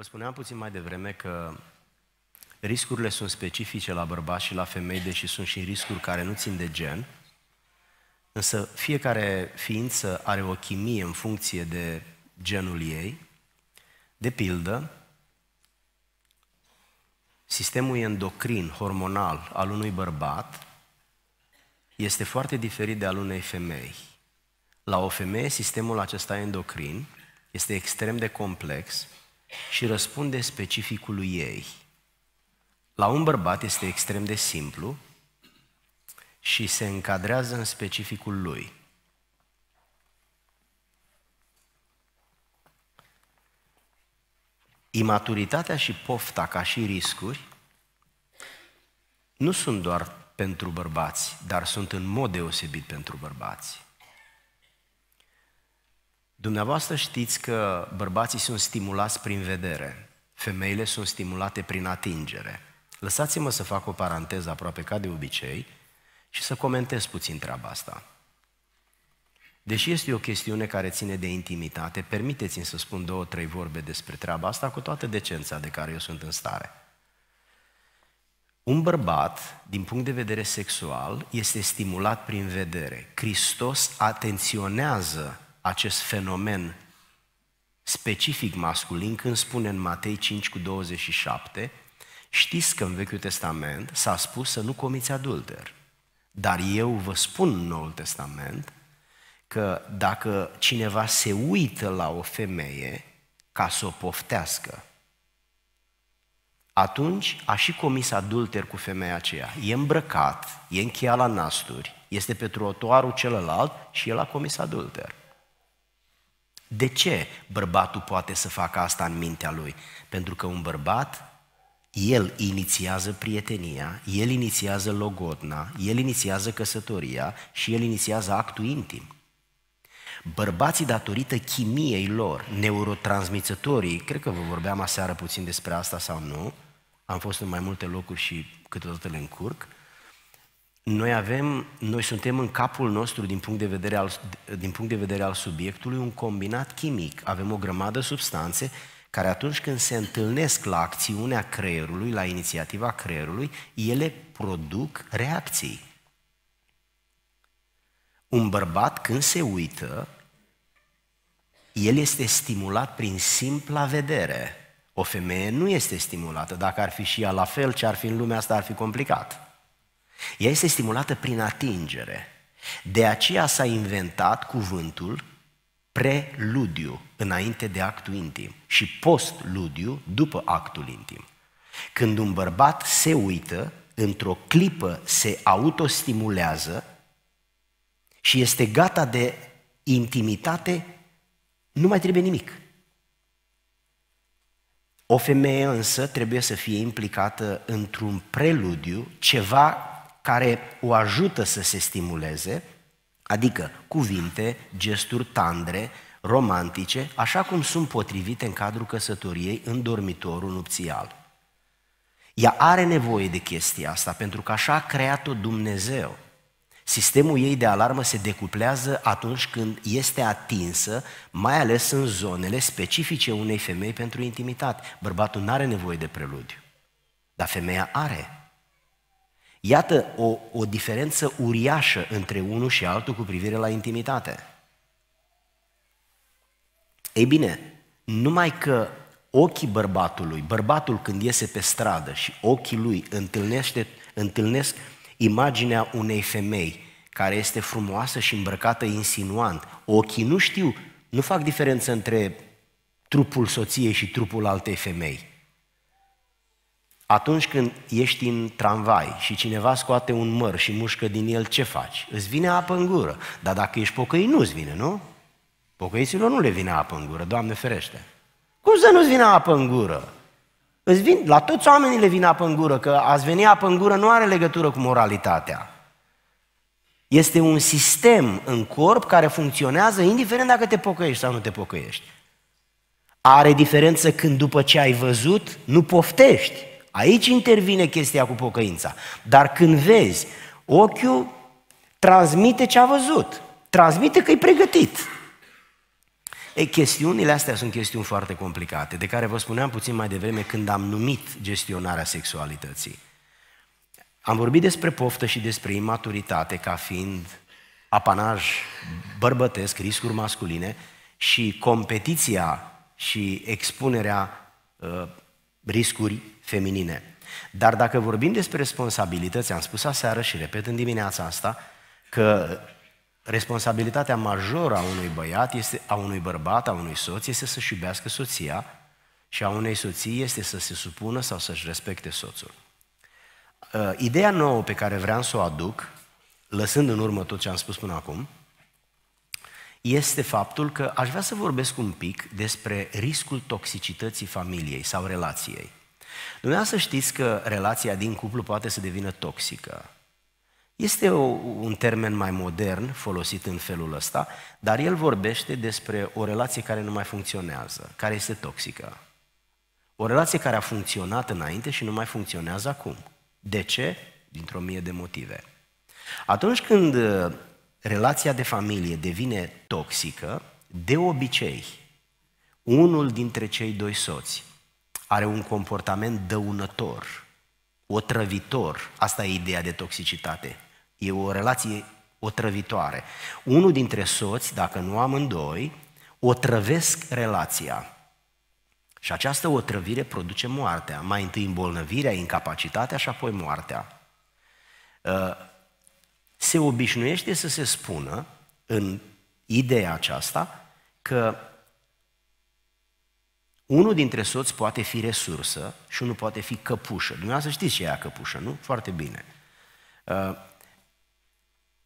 Vă spuneam puțin mai devreme că riscurile sunt specifice la bărbați și la femei, deși sunt și riscuri care nu țin de gen, însă fiecare ființă are o chimie în funcție de genul ei. De pildă, sistemul endocrin, hormonal al unui bărbat este foarte diferit de al unei femei. La o femeie, sistemul acesta endocrin este extrem de complex și răspunde specificului ei. La un bărbat este extrem de simplu și se încadrează în specificul lui. Imaturitatea și pofta ca și riscuri nu sunt doar pentru bărbați, dar sunt în mod deosebit pentru bărbați. Dumneavoastră știți că bărbații sunt stimulați prin vedere, femeile sunt stimulate prin atingere. Lăsați-mă să fac o paranteză aproape ca de obicei și să comentez puțin treaba asta. Deși este o chestiune care ține de intimitate, permiteți-mi să spun două, trei vorbe despre treaba asta cu toată decența de care eu sunt în stare. Un bărbat, din punct de vedere sexual, este stimulat prin vedere. Hristos atenționează acest fenomen specific masculin când spune în Matei 5 cu 27, știți că în Vechiul Testament s-a spus să nu comiți adulter. Dar eu vă spun în Noul Testament că dacă cineva se uită la o femeie ca să o poftească, atunci a și comis adulter cu femeia aceea. E îmbrăcat, e încheiat la nasturi, este pe trotuarul celălalt și el a comis adulter. De ce bărbatul poate să facă asta în mintea lui? Pentru că un bărbat, el inițiază prietenia, el inițiază logodna, el inițiază căsătoria și el inițiază actul intim. Bărbații, datorită chimiei lor, neurotransmițătorii, cred că vă vorbeam aseară puțin despre asta sau nu, am fost în mai multe locuri și câteodată le încurc, noi avem, noi suntem în capul nostru, din punct, de vedere al, din punct de vedere al subiectului, un combinat chimic. Avem o grămadă substanțe care atunci când se întâlnesc la acțiunea creierului, la inițiativa creierului, ele produc reacții. Un bărbat când se uită, el este stimulat prin simpla vedere. O femeie nu este stimulată. Dacă ar fi și ea la fel, ce ar fi în lumea asta ar fi complicat. Ea este stimulată prin atingere. De aceea s-a inventat cuvântul preludiu, înainte de actul intim, și postludiu, după actul intim. Când un bărbat se uită, într-o clipă se autostimulează și este gata de intimitate, nu mai trebuie nimic. O femeie însă trebuie să fie implicată într-un preludiu, ceva care o ajută să se stimuleze, adică cuvinte, gesturi tandre, romantice, așa cum sunt potrivite în cadrul căsătoriei în dormitorul nupțial. Ea are nevoie de chestia asta pentru că așa a creat-o Dumnezeu. Sistemul ei de alarmă se decuplează atunci când este atinsă, mai ales în zonele specifice unei femei pentru intimitate. Bărbatul nu are nevoie de preludiu, dar femeia are. Iată o, o diferență uriașă între unul și altul cu privire la intimitate. Ei bine, numai că ochii bărbatului, bărbatul când iese pe stradă și ochii lui întâlnește, întâlnesc imaginea unei femei care este frumoasă și îmbrăcată insinuant. Ochii nu știu, nu fac diferență între trupul soției și trupul altei femei. Atunci când ești în tramvai și cineva scoate un măr și mușcă din el, ce faci? Îți vine apă în gură. Dar dacă ești pocăit, nu-ți vine, nu? Pocăiților nu le vine apă în gură, Doamne ferește. Cum să nu-ți vine apă în gură? Îți vin, la toți oamenii le vine apă în gură, că ați veni apă în gură nu are legătură cu moralitatea. Este un sistem în corp care funcționează indiferent dacă te pocăiești sau nu te pocăiești. Are diferență când după ce ai văzut, nu poftești. Aici intervine chestia cu pocăința. Dar când vezi, ochiul transmite ce a văzut, transmite că e pregătit. E, chestiunile astea sunt chestiuni foarte complicate, de care vă spuneam puțin mai devreme când am numit gestionarea sexualității. Am vorbit despre poftă și despre imaturitate ca fiind apanaj bărbătesc, riscuri masculine și competiția și expunerea uh, riscuri feminine. Dar dacă vorbim despre responsabilități, am spus aseară și repet în dimineața asta, că responsabilitatea majoră a unui băiat, este, a unui bărbat, a unui soț, este să-și iubească soția și a unei soții este să se supună sau să-și respecte soțul. Uh, ideea nouă pe care vreau să o aduc, lăsând în urmă tot ce am spus până acum, este faptul că aș vrea să vorbesc un pic despre riscul toxicității familiei sau relației. Dumneavoastră știți că relația din cuplu poate să devină toxică. Este o, un termen mai modern folosit în felul ăsta, dar el vorbește despre o relație care nu mai funcționează, care este toxică. O relație care a funcționat înainte și nu mai funcționează acum. De ce? Dintr-o mie de motive. Atunci când uh, relația de familie devine toxică, de obicei, unul dintre cei doi soți are un comportament dăunător, otrăvitor. Asta e ideea de toxicitate. E o relație otrăvitoare. Unul dintre soți, dacă nu amândoi, otrăvesc relația. Și această otrăvire produce moartea. Mai întâi îmbolnăvirea, incapacitatea și apoi moartea. Ă, se obișnuiește să se spună în ideea aceasta că unul dintre soți poate fi resursă și unul poate fi căpușă. Dumneavoastră știți ce e a căpușă, nu? Foarte bine. Uh,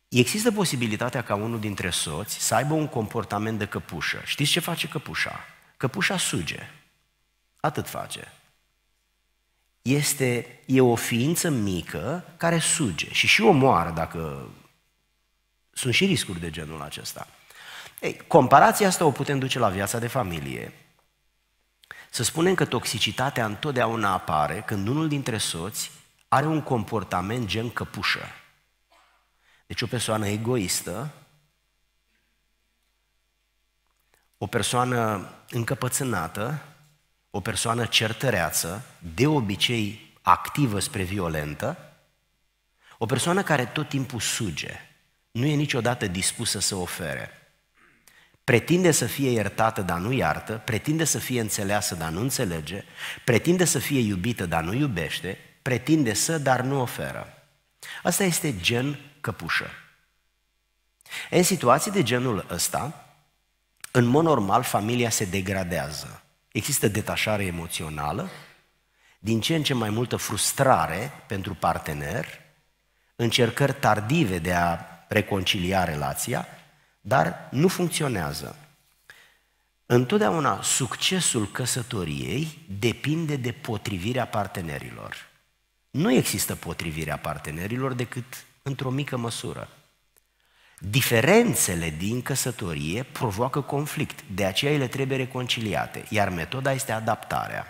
există posibilitatea ca unul dintre soți să aibă un comportament de căpușă. Știți ce face căpușa? Căpușa suge. Atât face. Este, e o ființă mică care suge și și omoară dacă sunt și riscuri de genul acesta. Ei, comparația asta o putem duce la viața de familie. Să spunem că toxicitatea întotdeauna apare când unul dintre soți are un comportament gen căpușă. Deci o persoană egoistă, o persoană încăpățânată, o persoană certăreață, de obicei activă spre violentă, o persoană care tot timpul suge, nu e niciodată dispusă să ofere pretinde să fie iertată, dar nu iartă, pretinde să fie înțeleasă, dar nu înțelege, pretinde să fie iubită, dar nu iubește, pretinde să, dar nu oferă. Asta este gen căpușă. În situații de genul ăsta, în mod normal, familia se degradează. Există detașare emoțională, din ce în ce mai multă frustrare pentru partener, încercări tardive de a reconcilia relația dar nu funcționează. Întotdeauna succesul căsătoriei depinde de potrivirea partenerilor. Nu există potrivirea partenerilor decât într-o mică măsură. Diferențele din căsătorie provoacă conflict, de aceea ele trebuie reconciliate, iar metoda este adaptarea.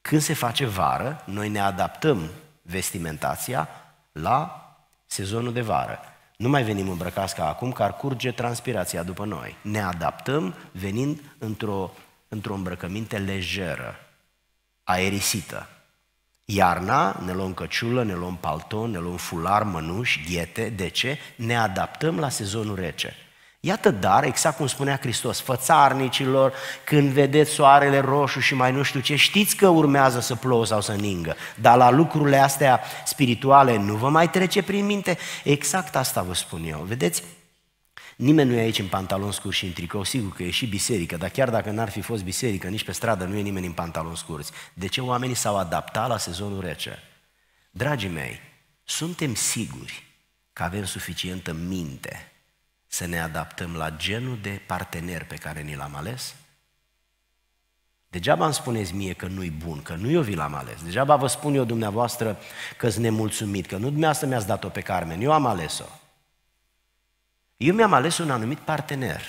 Când se face vară, noi ne adaptăm vestimentația la sezonul de vară. Nu mai venim îmbrăcați ca acum, că ar curge transpirația după noi. Ne adaptăm venind într-o, într-o îmbrăcăminte lejeră, aerisită. Iarna ne luăm căciulă, ne luăm palton, ne luăm fular, mănuși, ghete. De ce? Ne adaptăm la sezonul rece. Iată dar, exact cum spunea Hristos, fățarnicilor, când vedeți soarele roșu și mai nu știu ce, știți că urmează să plouă sau să ningă, dar la lucrurile astea spirituale nu vă mai trece prin minte? Exact asta vă spun eu, vedeți? Nimeni nu e aici în pantalon scurți, și în tricou, sigur că e și biserică, dar chiar dacă n-ar fi fost biserică, nici pe stradă nu e nimeni în pantalon scurți. De ce oamenii s-au adaptat la sezonul rece? Dragii mei, suntem siguri că avem suficientă minte să ne adaptăm la genul de partener pe care ni l-am ales? Degeaba îmi spuneți mie că nu-i bun, că nu eu vi l-am ales. Degeaba vă spun eu dumneavoastră că sunt nemulțumit, că nu dumneavoastră mi-ați dat-o pe Carmen, eu am ales-o. Eu mi-am ales un anumit partener.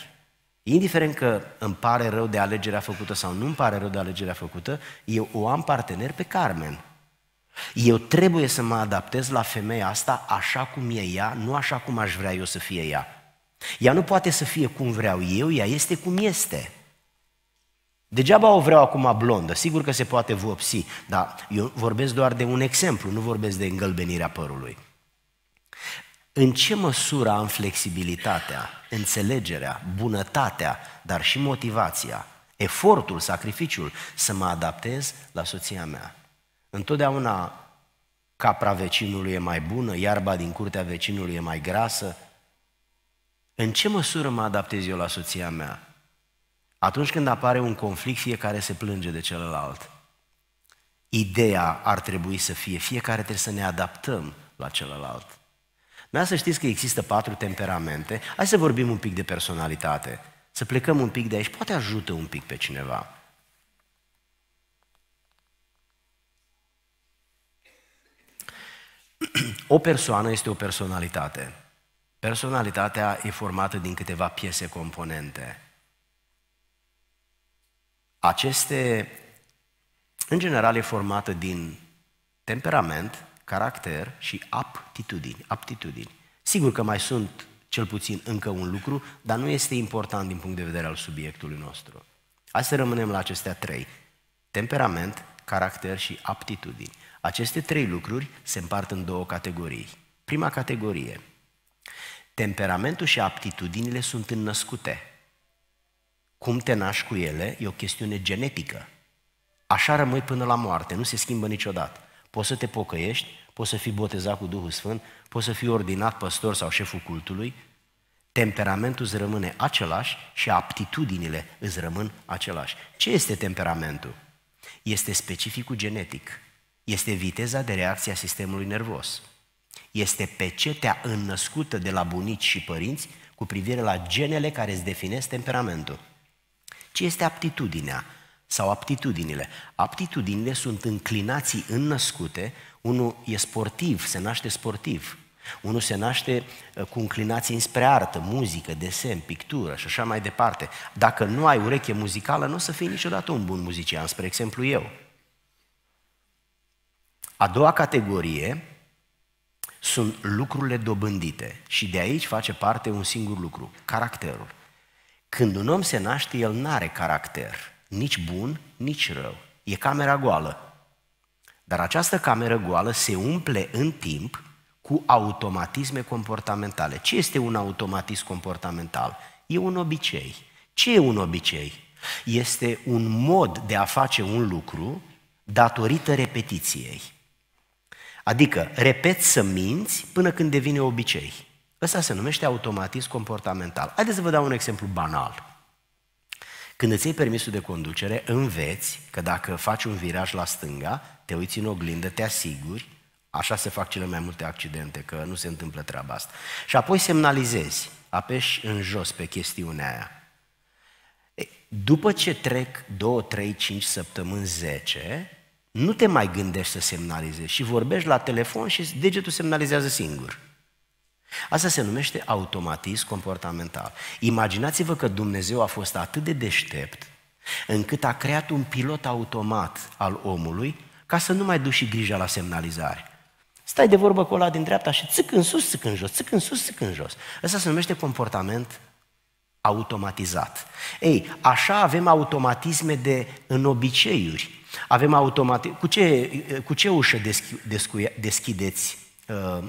Indiferent că îmi pare rău de alegerea făcută sau nu îmi pare rău de alegerea făcută, eu o am partener pe Carmen. Eu trebuie să mă adaptez la femeia asta așa cum e ea, nu așa cum aș vrea eu să fie ea. Ea nu poate să fie cum vreau eu, ea este cum este. Degeaba o vreau acum blondă, sigur că se poate vopsi, dar eu vorbesc doar de un exemplu, nu vorbesc de îngălbenirea părului. În ce măsură am flexibilitatea, înțelegerea, bunătatea, dar și motivația, efortul, sacrificiul să mă adaptez la soția mea? Întotdeauna capra vecinului e mai bună, iarba din curtea vecinului e mai grasă, în ce măsură mă adaptez eu la soția mea? Atunci când apare un conflict, fiecare se plânge de celălalt. Ideea ar trebui să fie, fiecare trebuie să ne adaptăm la celălalt. Dar să știți că există patru temperamente. Hai să vorbim un pic de personalitate. Să plecăm un pic de aici, poate ajută un pic pe cineva. O persoană este o personalitate. Personalitatea e formată din câteva piese componente. Aceste, în general, e formată din temperament, caracter și aptitudini. aptitudini. Sigur că mai sunt cel puțin încă un lucru, dar nu este important din punct de vedere al subiectului nostru. Hai să rămânem la acestea trei. Temperament, caracter și aptitudini. Aceste trei lucruri se împart în două categorii. Prima categorie – Temperamentul și aptitudinile sunt înnăscute. Cum te naști cu ele e o chestiune genetică. Așa rămâi până la moarte, nu se schimbă niciodată. Poți să te pocăiești, poți să fii botezat cu Duhul Sfânt, poți să fii ordinat păstor sau șeful cultului, temperamentul îți rămâne același și aptitudinile îți rămân același. Ce este temperamentul? Este specificul genetic. Este viteza de reacție a sistemului nervos. Este pecetea înnăscută de la bunici și părinți cu privire la genele care îți definesc temperamentul. Ce este aptitudinea sau aptitudinile? Aptitudinile sunt înclinații înnăscute, unul e sportiv, se naște sportiv, unul se naște ă, cu înclinații înspre artă, muzică, desen, pictură și așa mai departe. Dacă nu ai ureche muzicală, nu o să fii niciodată un bun muzician, spre exemplu eu. A doua categorie sunt lucrurile dobândite și de aici face parte un singur lucru, caracterul. Când un om se naște, el nu are caracter, nici bun, nici rău. E camera goală. Dar această cameră goală se umple în timp cu automatisme comportamentale. Ce este un automatism comportamental? E un obicei. Ce e un obicei? Este un mod de a face un lucru datorită repetiției. Adică repet să minți până când devine obicei. Ăsta se numește automatism comportamental. Haideți să vă dau un exemplu banal. Când îți iei permisul de conducere, înveți că dacă faci un viraj la stânga, te uiți în oglindă, te asiguri, așa se fac cele mai multe accidente, că nu se întâmplă treaba asta. Și apoi semnalizezi, apeși în jos pe chestiunea aia. După ce trec 2, 3, 5 săptămâni, 10, nu te mai gândești să semnalizezi și vorbești la telefon și degetul semnalizează singur. Asta se numește automatism comportamental. Imaginați-vă că Dumnezeu a fost atât de deștept încât a creat un pilot automat al omului ca să nu mai duci și grija la semnalizare. Stai de vorbă cu ăla din dreapta și țic în sus, țic în jos, țic în sus, țic în jos. Asta se numește comportament automatizat. Ei, așa avem automatisme de în obiceiuri. Avem automat. Cu ce, cu ce ușă deschi, descuia, deschideți? Uh,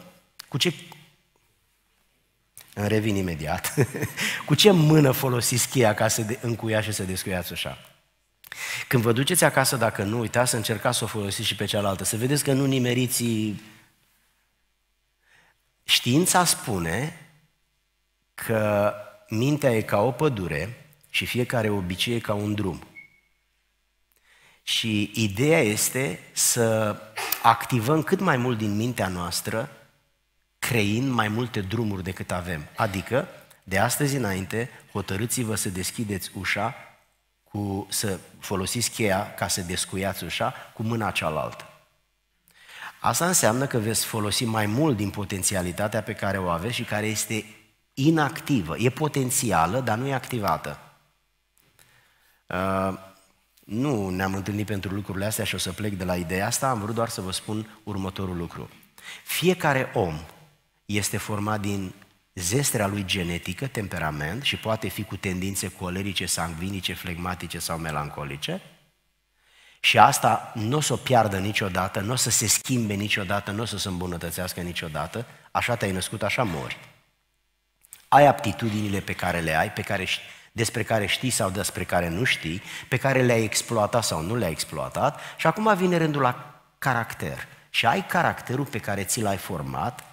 cu ce... Îmi revin imediat. cu ce mână folosiți cheia ca să de, încuia și să descuiați ușa? Când vă duceți acasă, dacă nu, uitați să încercați să o folosiți și pe cealaltă. Să vedeți că nu nimeriți... Știința spune că mintea e ca o pădure și fiecare obicei e ca un drum. Și ideea este să activăm cât mai mult din mintea noastră, creind mai multe drumuri decât avem. Adică, de astăzi înainte, hotărâți-vă să deschideți ușa, cu, să folosiți cheia ca să descuiați ușa cu mâna cealaltă. Asta înseamnă că veți folosi mai mult din potențialitatea pe care o aveți și care este inactivă. E potențială, dar nu e activată. Uh, nu ne-am întâlnit pentru lucrurile astea și o să plec de la ideea asta, am vrut doar să vă spun următorul lucru. Fiecare om este format din zestrea lui genetică, temperament și poate fi cu tendințe colerice, sangvinice, flegmatice sau melancolice. Și asta nu o să o piardă niciodată, nu o să se schimbe niciodată, nu o să se îmbunătățească niciodată. Așa te-ai născut, așa mori. Ai aptitudinile pe care le ai, pe care despre care știi sau despre care nu știi, pe care le-ai exploatat sau nu le-ai exploatat și acum vine rândul la caracter. Și ai caracterul pe care ți l-ai format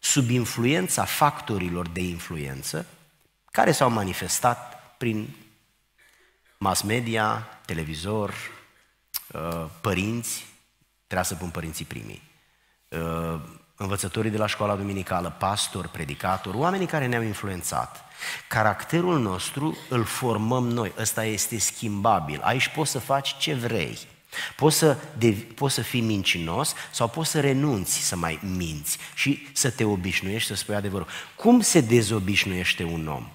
sub influența factorilor de influență care s-au manifestat prin mass media, televizor, uh, părinți, trebuia să pun părinții primii, uh, învățătorii de la școala duminicală, pastori, predicatori, oamenii care ne-au influențat. Caracterul nostru îl formăm noi, ăsta este schimbabil. Aici poți să faci ce vrei. Poți să, devi, poți să fii mincinos sau poți să renunți să mai minți și să te obișnuiești să spui adevărul. Cum se dezobișnuiește un om?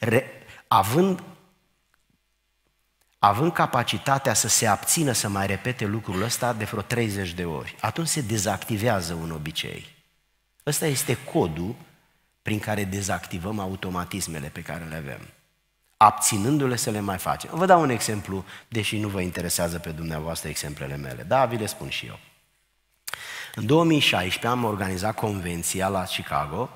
Re, având, având capacitatea să se abțină să mai repete lucrul ăsta de vreo 30 de ori, atunci se dezactivează un obicei. Ăsta este codul prin care dezactivăm automatismele pe care le avem, abținându-le să le mai facem. Vă dau un exemplu, deși nu vă interesează pe dumneavoastră exemplele mele. Da, vi le spun și eu. În 2016 am organizat convenția la Chicago.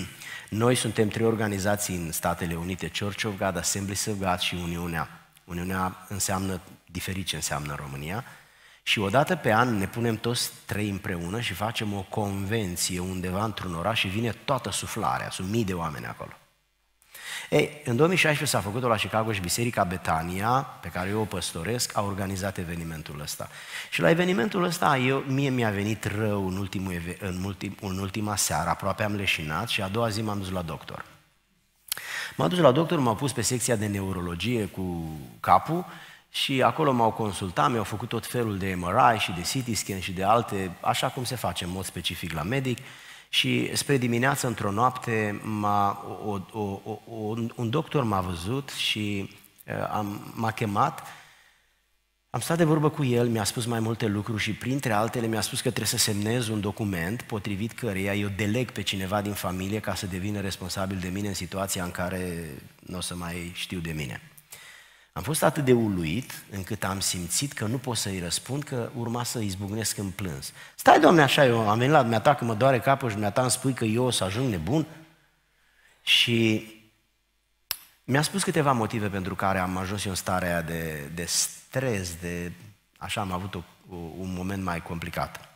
Noi suntem trei organizații în Statele Unite, Church of God, Assemblies of God și Uniunea. Uniunea înseamnă diferit ce înseamnă în România. Și odată pe an ne punem toți trei împreună și facem o convenție undeva într-un oraș și vine toată suflarea, sunt mii de oameni acolo. Ei, în 2016 s-a făcut-o la Chicago și Biserica Betania, pe care eu o păstoresc, a organizat evenimentul ăsta. Și la evenimentul ăsta eu, mie mi-a venit rău în, ultimul, în, ultim, în ultima seară, aproape am leșinat și a doua zi m-am dus la doctor. M-am dus la doctor, m au pus pe secția de neurologie cu capul și acolo m-au consultat, mi-au făcut tot felul de MRI și de CT scan și de alte, așa cum se face în mod specific la medic. Și spre dimineață, într-o noapte, m-a, o, o, o, un, doctor m-a văzut și uh, am, m-a chemat. Am stat de vorbă cu el, mi-a spus mai multe lucruri și printre altele mi-a spus că trebuie să semnez un document potrivit căreia eu deleg pe cineva din familie ca să devină responsabil de mine în situația în care nu o să mai știu de mine. Am fost atât de uluit încât am simțit că nu pot să-i răspund, că urma să izbucnesc în plâns. Stai, doamne așa, eu am venit la dumneata că mă doare capul și dumneata îmi spui că eu o să ajung nebun? Și mi-a spus câteva motive pentru care am ajuns eu în starea aia de, de stres, de... Așa am avut o, o, un moment mai complicat.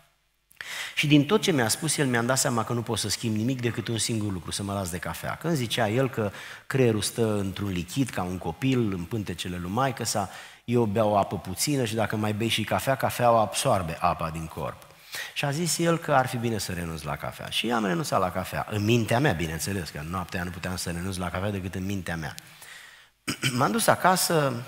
Și din tot ce mi-a spus, el mi-a dat seama că nu pot să schimb nimic decât un singur lucru, să mă las de cafea. Când zicea el că creierul stă într-un lichid ca un copil în pântecele lui maică sa, eu beau apă puțină și dacă mai bei și cafea, cafea o absorbe apa din corp. Și a zis el că ar fi bine să renunț la cafea. Și am renunțat la cafea. În mintea mea, bineînțeles, că noaptea nu puteam să renunț la cafea decât în mintea mea. M-am dus acasă,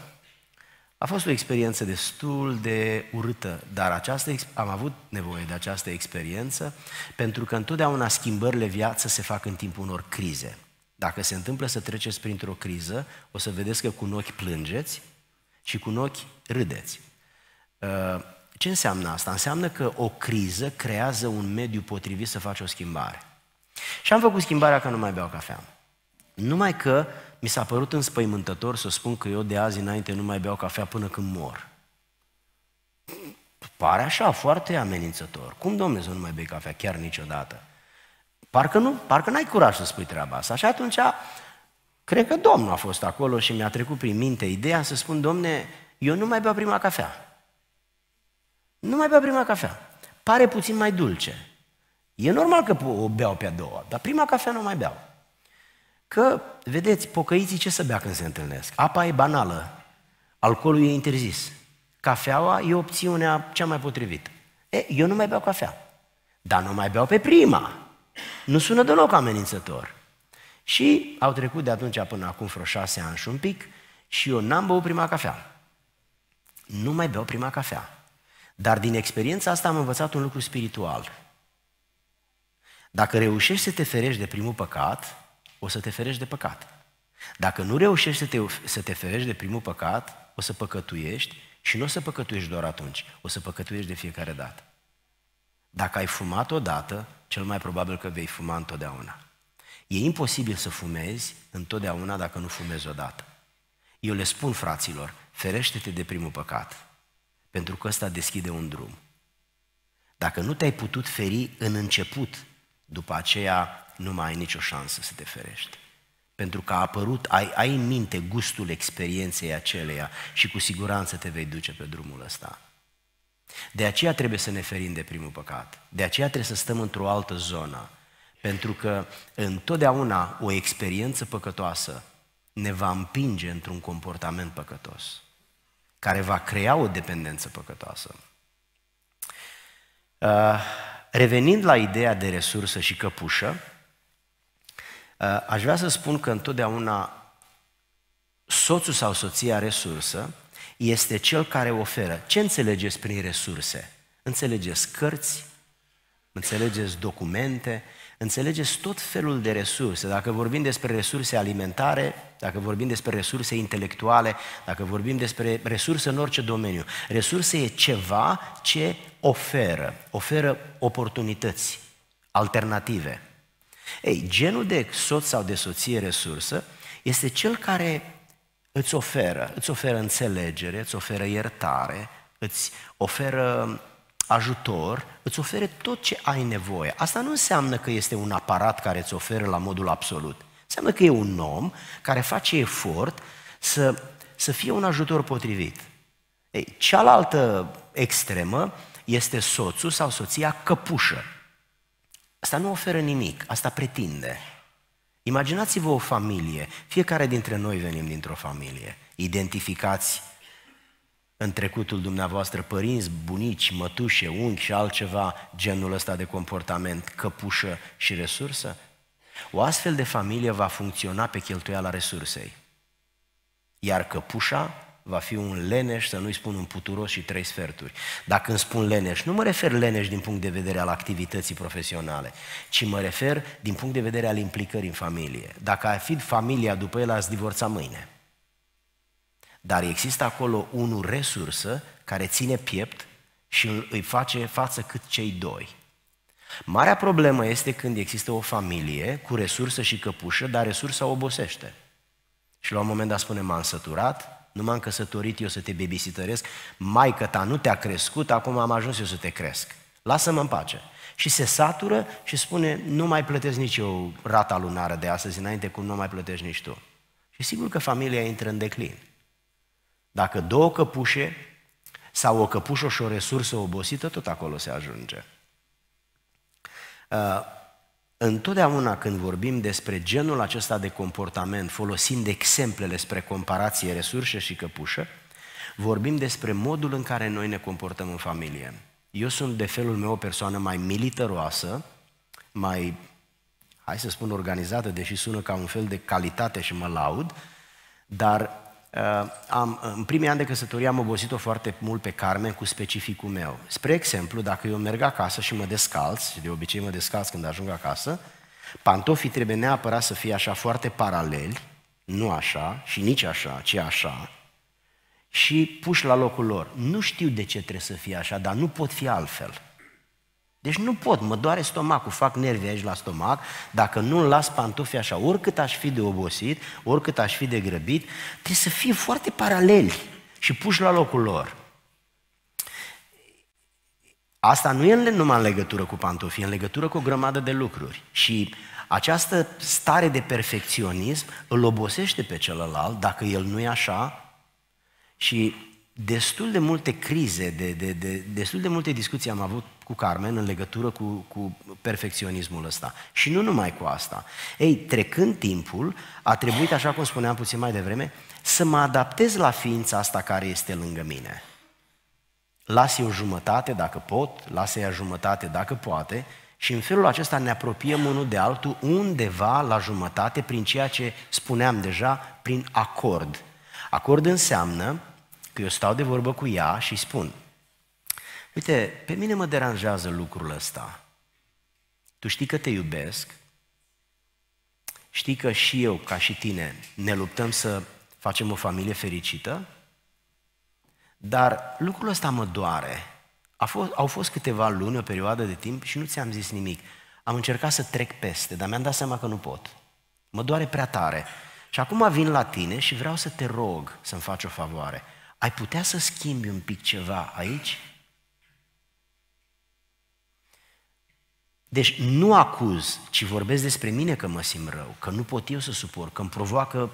a fost o experiență destul de urâtă, dar această, am avut nevoie de această experiență pentru că întotdeauna schimbările viață se fac în timpul unor crize. Dacă se întâmplă să treceți printr-o criză, o să vedeți că cu un ochi plângeți și cu un ochi râdeți. Uh, ce înseamnă asta? Înseamnă că o criză creează un mediu potrivit să faci o schimbare. Și am făcut schimbarea că nu mai beau cafea. Numai că mi s-a părut înspăimântător să spun că eu de azi înainte nu mai beau cafea până când mor. Pare așa, foarte amenințător. Cum, domnule, să nu mai bei cafea? Chiar niciodată. Parcă nu, parcă n-ai curaj să spui treaba asta. Și atunci, cred că Domnul a fost acolo și mi-a trecut prin minte ideea să spun, domne, eu nu mai beau prima cafea. Nu mai beau prima cafea. Pare puțin mai dulce. E normal că o beau pe a doua, dar prima cafea nu mai beau. Că, vedeți, pocăiții ce să bea când se întâlnesc? Apa e banală, alcoolul e interzis, cafeaua e opțiunea cea mai potrivită. E, eu nu mai beau cafea, dar nu mai beau pe prima. Nu sună deloc amenințător. Și au trecut de atunci până acum vreo șase ani și un pic și eu n-am băut prima cafea. Nu mai beau prima cafea. Dar din experiența asta am învățat un lucru spiritual. Dacă reușești să te ferești de primul păcat, o să te ferești de păcat. Dacă nu reușești să te, să te ferești de primul păcat, o să păcătuiești și nu o să păcătuiești doar atunci, o să păcătuiești de fiecare dată. Dacă ai fumat odată, cel mai probabil că vei fuma întotdeauna. E imposibil să fumezi întotdeauna dacă nu fumezi odată. Eu le spun fraților, ferește-te de primul păcat, pentru că ăsta deschide un drum. Dacă nu te-ai putut feri în început, după aceea nu mai ai nicio șansă să te ferești. Pentru că a apărut, ai, ai în minte gustul experienței aceleia și cu siguranță te vei duce pe drumul ăsta. De aceea trebuie să ne ferim de primul păcat. De aceea trebuie să stăm într-o altă zonă. Pentru că întotdeauna o experiență păcătoasă ne va împinge într-un comportament păcătos, care va crea o dependență păcătoasă. Uh, revenind la ideea de resursă și căpușă, Uh, aș vrea să spun că întotdeauna soțul sau soția resursă este cel care oferă. Ce înțelegeți prin resurse? Înțelegeți cărți, înțelegeți documente, înțelegeți tot felul de resurse. Dacă vorbim despre resurse alimentare, dacă vorbim despre resurse intelectuale, dacă vorbim despre resurse în orice domeniu, resurse e ceva ce oferă, oferă oportunități, alternative. Ei, genul de soț sau de soție resursă este cel care îți oferă, îți oferă înțelegere, îți oferă iertare, îți oferă ajutor, îți ofere tot ce ai nevoie. Asta nu înseamnă că este un aparat care îți oferă la modul absolut. Înseamnă că e un om care face efort să, să fie un ajutor potrivit. Ei, cealaltă extremă este soțul sau soția căpușă. Asta nu oferă nimic, asta pretinde. Imaginați-vă o familie, fiecare dintre noi venim dintr-o familie, identificați în trecutul dumneavoastră părinți, bunici, mătușe, unchi și altceva genul ăsta de comportament, căpușă și resursă? O astfel de familie va funcționa pe cheltuiala resursei, iar căpușa va fi un leneș, să nu-i spun un puturos și trei sferturi. Dacă îmi spun leneș, nu mă refer leneș din punct de vedere al activității profesionale, ci mă refer din punct de vedere al implicării în familie. Dacă ai fi familia după el, ați divorța mâine. Dar există acolo unul resursă care ține piept și îi face față cât cei doi. Marea problemă este când există o familie cu resursă și căpușă, dar resursa obosește. Și la un moment dat spune, m-am săturat, nu m-am căsătorit eu să te Mai maică ta nu te-a crescut, acum am ajuns eu să te cresc. Lasă-mă în pace. Și se satură și spune, nu mai plătesc nici eu rata lunară de astăzi înainte cum nu mai plătești nici tu. Și sigur că familia intră în declin. Dacă două căpușe sau o căpușă și o resursă obosită, tot acolo se ajunge. Uh, Întotdeauna când vorbim despre genul acesta de comportament, folosind exemplele spre comparație resurse și căpușă, vorbim despre modul în care noi ne comportăm în familie. Eu sunt de felul meu o persoană mai militaroasă, mai, hai să spun, organizată, deși sună ca un fel de calitate și mă laud, dar Uh, am, uh, în primii ani de căsătorie am obosit-o foarte mult pe Carmen cu specificul meu. Spre exemplu, dacă eu merg acasă și mă și de obicei mă descalz când ajung acasă, pantofii trebuie neapărat să fie așa foarte paraleli, nu așa și nici așa, ci așa, și puși la locul lor. Nu știu de ce trebuie să fie așa, dar nu pot fi altfel. Deci nu pot, mă doare stomacul, fac nervi aici la stomac, dacă nu l las pantofii așa, oricât aș fi de obosit, oricât aș fi de grăbit, trebuie să fie foarte paraleli și puși la locul lor. Asta nu e numai în legătură cu pantofii, e în legătură cu o grămadă de lucruri. Și această stare de perfecționism îl obosește pe celălalt dacă el nu e așa și destul de multe crize, de, de, de, destul de multe discuții am avut cu Carmen în legătură cu, cu perfecționismul ăsta. Și nu numai cu asta. Ei, trecând timpul, a trebuit, așa cum spuneam puțin mai devreme, să mă adaptez la ființa asta care este lângă mine. Las eu jumătate dacă pot, las ea jumătate dacă poate și în felul acesta ne apropiem unul de altul undeva la jumătate prin ceea ce spuneam deja, prin acord. Acord înseamnă că eu stau de vorbă cu ea și spun, Uite, pe mine mă deranjează lucrul ăsta. Tu știi că te iubesc, știi că și eu, ca și tine, ne luptăm să facem o familie fericită, dar lucrul ăsta mă doare. A fost, au fost câteva luni, o perioadă de timp și nu ți-am zis nimic. Am încercat să trec peste, dar mi-am dat seama că nu pot. Mă doare prea tare. Și acum vin la tine și vreau să te rog să-mi faci o favoare. Ai putea să schimbi un pic ceva aici? Deci nu acuz, ci vorbesc despre mine că mă simt rău, că nu pot eu să suport, că îmi provoacă,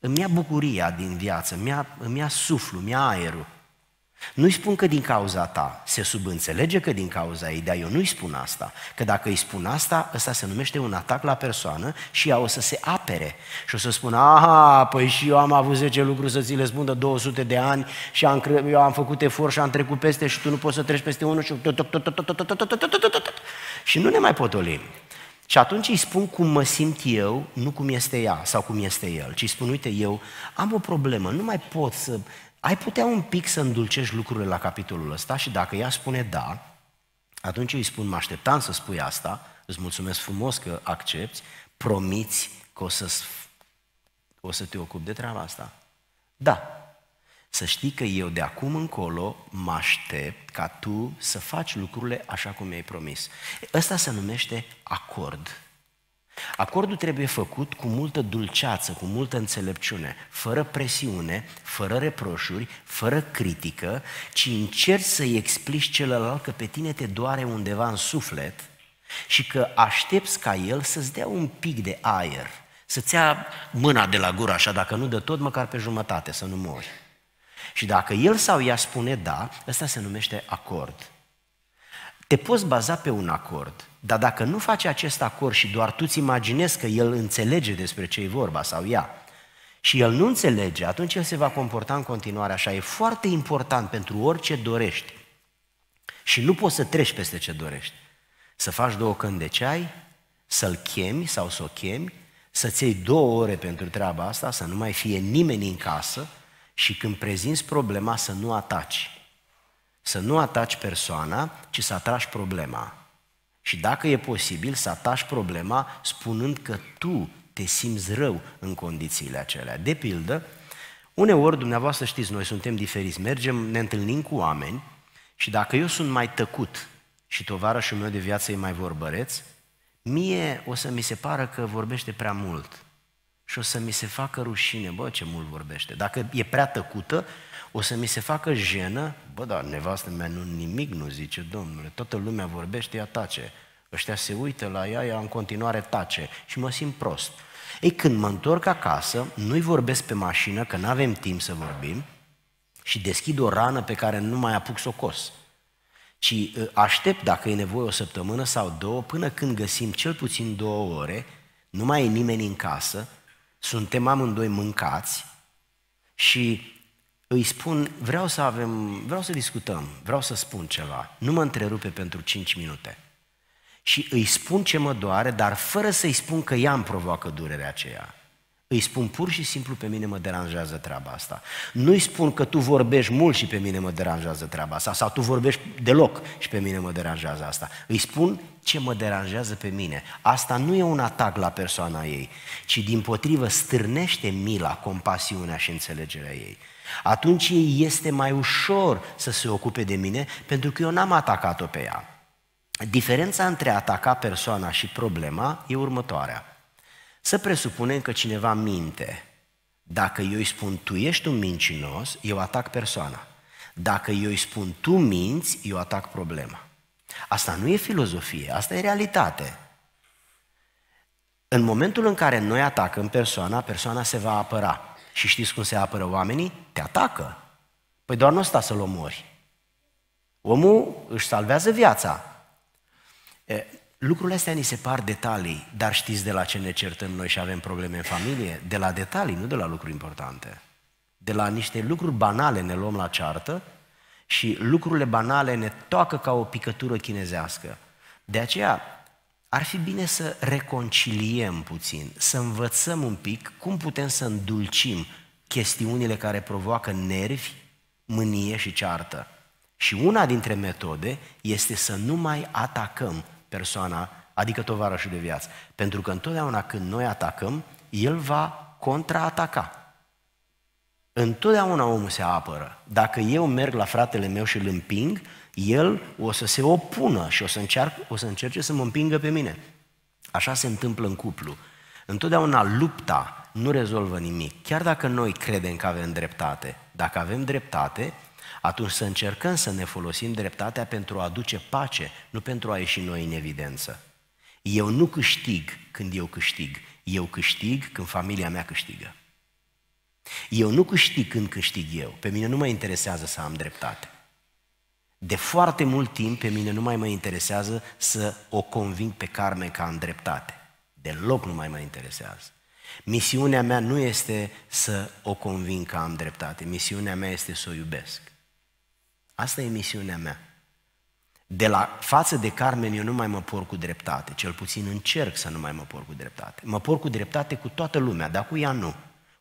îmi ia bucuria din viață, îmi ia, îmi ia suflu, îmi ia aerul. Nu-i spun că din cauza ta, se subînțelege că din cauza ei, dar eu nu-i spun asta. Că dacă îi spun asta, ăsta se numește un atac la persoană și ea o să se apere. Și o să spună, aha, păi și eu am avut 10 lucruri să ți le spun de 200 de ani și am, eu am făcut efort și am trecut peste și tu nu poți să treci peste unul și... Și nu ne mai potolim. Și atunci îi spun cum mă simt eu, nu cum este ea sau cum este el, ci spun, uite, eu am o problemă, nu mai pot să ai putea un pic să îndulcești lucrurile la capitolul ăsta și dacă ea spune da, atunci eu îi spun, mă așteptam să spui asta, îți mulțumesc frumos că accepti, promiți că o să, o să te ocupi de treaba asta. Da, să știi că eu de acum încolo mă aștept ca tu să faci lucrurile așa cum mi-ai promis. Ăsta se numește acord. Acordul trebuie făcut cu multă dulceață, cu multă înțelepciune, fără presiune, fără reproșuri, fără critică, ci încerci să-i explici celălalt că pe tine te doare undeva în suflet și că aștepți ca el să-ți dea un pic de aer, să-ți ia mâna de la gură așa, dacă nu de tot, măcar pe jumătate, să nu mori. Și dacă el sau ea spune da, ăsta se numește acord. Te poți baza pe un acord dar dacă nu faci acest acord și doar tu ți imaginezi că el înțelege despre ce e vorba sau ea, și el nu înțelege, atunci el se va comporta în continuare așa. E foarte important pentru orice dorești. Și nu poți să treci peste ce dorești. Să faci două când de ceai, să-l chemi sau să o chemi, să-ți iei două ore pentru treaba asta, să nu mai fie nimeni în casă și când prezinți problema să nu ataci. Să nu ataci persoana, ci să atragi problema. Și dacă e posibil să atași problema spunând că tu te simți rău în condițiile acelea. De pildă, uneori, dumneavoastră știți, noi suntem diferiți, mergem, ne întâlnim cu oameni și dacă eu sunt mai tăcut și tovarășul meu de viață e mai vorbăreț, mie o să mi se pară că vorbește prea mult și o să mi se facă rușine, bă, ce mult vorbește. Dacă e prea tăcută, o să mi se facă jenă, bă, dar nevastă mea nu nimic nu zice, domnule, toată lumea vorbește, ea tace. Ăștia se uită la ea, ea în continuare tace și mă simt prost. Ei, când mă întorc acasă, nu-i vorbesc pe mașină, că nu avem timp să vorbim, și deschid o rană pe care nu mai apuc să o cos. Ci ă, aștept, dacă e nevoie, o săptămână sau două, până când găsim cel puțin două ore, nu mai e nimeni în casă, suntem amândoi mâncați și îi spun, vreau să avem, vreau să discutăm, vreau să spun ceva, nu mă întrerupe pentru 5 minute. Și îi spun ce mă doare, dar fără să-i spun că ea îmi provoacă durerea aceea. Îi spun pur și simplu pe mine mă deranjează treaba asta. Nu-i spun că tu vorbești mult și pe mine mă deranjează treaba asta sau tu vorbești deloc și pe mine mă deranjează asta. Îi spun ce mă deranjează pe mine. Asta nu e un atac la persoana ei, ci din potrivă stârnește mila, compasiunea și înțelegerea ei atunci ei este mai ușor să se ocupe de mine pentru că eu n-am atacat-o pe ea. Diferența între a ataca persoana și problema e următoarea. Să presupunem că cineva minte. Dacă eu îi spun tu ești un mincinos, eu atac persoana. Dacă eu îi spun tu minți, eu atac problema. Asta nu e filozofie, asta e realitate. În momentul în care noi atacăm persoana, persoana se va apăra. Și știți cum se apără oamenii? Te atacă. Păi doar nu sta să-l omori. Omul își salvează viața. E, lucrurile astea ni se par detalii, dar știți de la ce ne certăm noi și avem probleme în familie? De la detalii, nu de la lucruri importante. De la niște lucruri banale ne luăm la ceartă și lucrurile banale ne toacă ca o picătură chinezească. De aceea, ar fi bine să reconciliem puțin, să învățăm un pic cum putem să îndulcim chestiunile care provoacă nervi, mânie și ceartă. Și una dintre metode este să nu mai atacăm persoana, adică tovarășul de viață. Pentru că întotdeauna când noi atacăm, el va contraataca. Întotdeauna omul se apără. Dacă eu merg la fratele meu și îl împing, el o să se opună și o să, încearc, o să încerce să mă împingă pe mine. Așa se întâmplă în cuplu. Întotdeauna lupta nu rezolvă nimic. Chiar dacă noi credem că avem dreptate, dacă avem dreptate, atunci să încercăm să ne folosim dreptatea pentru a aduce pace, nu pentru a ieși noi în evidență. Eu nu câștig când eu câștig, eu câștig când familia mea câștigă. Eu nu câștig când câștig eu, pe mine nu mă interesează să am dreptate. De foarte mult timp pe mine nu mai mă interesează să o conving pe Carmen ca în dreptate. Deloc nu mai mă interesează. Misiunea mea nu este să o conving că am dreptate. Misiunea mea este să o iubesc. Asta e misiunea mea. De la față de Carmen eu nu mai mă por cu dreptate, cel puțin încerc să nu mai mă por cu dreptate. Mă por cu dreptate cu toată lumea, dar cu ea nu.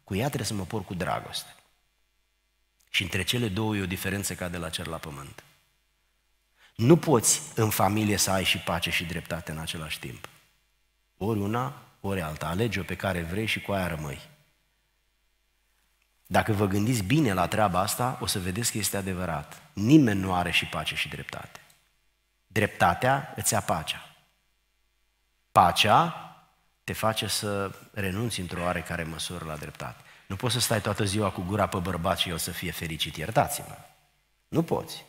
Cu ea trebuie să mă por cu dragoste. Și între cele două e o diferență ca de la cer la pământ. Nu poți în familie să ai și pace și dreptate în același timp. Ori una, ori alta. Alege-o pe care vrei și cu aia rămâi. Dacă vă gândiți bine la treaba asta, o să vedeți că este adevărat. Nimeni nu are și pace și dreptate. Dreptatea îți ia pacea. Pacea te face să renunți într-o oarecare măsură la dreptate. Nu poți să stai toată ziua cu gura pe bărbat și el să fie fericit, iertați-mă. Nu poți.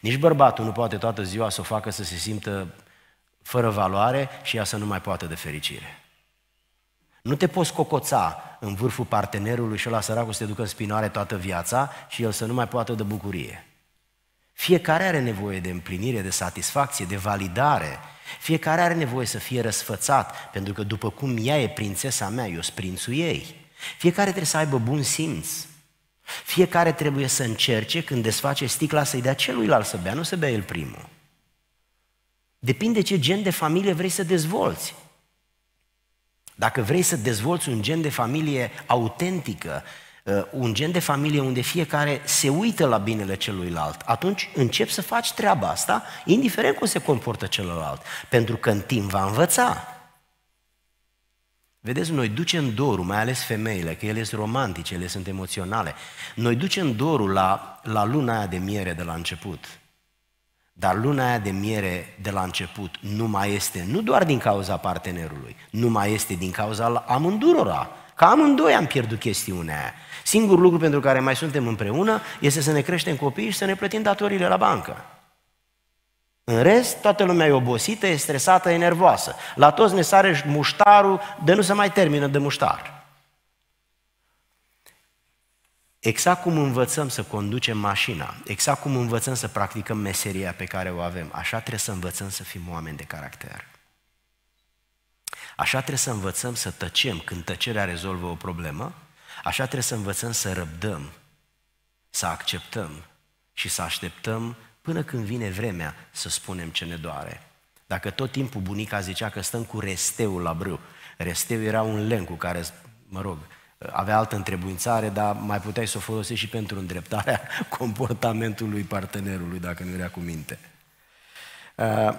Nici bărbatul nu poate toată ziua să o facă să se simtă fără valoare și ea să nu mai poată de fericire. Nu te poți cocoța în vârful partenerului și la săracul să te ducă în spinoare toată viața și el să nu mai poată de bucurie. Fiecare are nevoie de împlinire, de satisfacție, de validare. Fiecare are nevoie să fie răsfățat, pentru că după cum ea e prințesa mea, eu sunt prințul ei. Fiecare trebuie să aibă bun simț. Fiecare trebuie să încerce când desface sticla să-i dea celuilalt să bea, nu să bea el primul. Depinde ce gen de familie vrei să dezvolți. Dacă vrei să dezvolți un gen de familie autentică, uh, un gen de familie unde fiecare se uită la binele celuilalt, atunci începi să faci treaba asta, indiferent cum se comportă celălalt, pentru că în timp va învăța. Vedeți, noi ducem dorul, mai ales femeile, că ele sunt romantice, ele sunt emoționale. Noi ducem dorul la, la luna aia de miere de la început. Dar luna aia de miere de la început nu mai este, nu doar din cauza partenerului, nu mai este din cauza amândurora. Că amândoi am pierdut chestiunea aia. Singurul lucru pentru care mai suntem împreună este să ne creștem copiii și să ne plătim datoriile la bancă. În rest, toată lumea e obosită, e stresată, e nervoasă. La toți ne sare muștarul de nu se mai termină de muștar. Exact cum învățăm să conducem mașina, exact cum învățăm să practicăm meseria pe care o avem, așa trebuie să învățăm să fim oameni de caracter. Așa trebuie să învățăm să tăcem când tăcerea rezolvă o problemă, așa trebuie să învățăm să răbdăm, să acceptăm și să așteptăm până când vine vremea să spunem ce ne doare. Dacă tot timpul bunica zicea că stăm cu resteul la brâu, resteul era un len cu care, mă rog, avea altă întrebuințare, dar mai puteai să o folosești și pentru îndreptarea comportamentului partenerului, dacă nu era cu minte. Uh,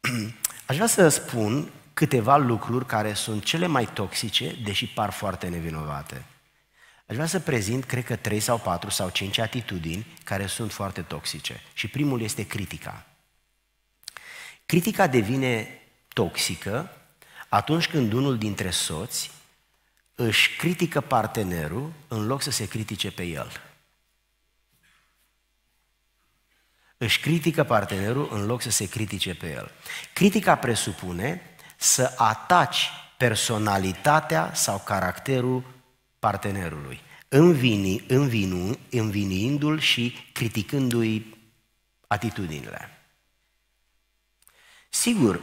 aș vrea să spun câteva lucruri care sunt cele mai toxice, deși par foarte nevinovate. Aș vrea să prezint, cred că, trei sau patru sau cinci atitudini care sunt foarte toxice. Și primul este critica. Critica devine toxică atunci când unul dintre soți își critică partenerul în loc să se critique pe el. Își critică partenerul în loc să se critique pe el. Critica presupune să ataci personalitatea sau caracterul partenerului, învini, învinu, învinindu l și criticându-i atitudinile. Sigur,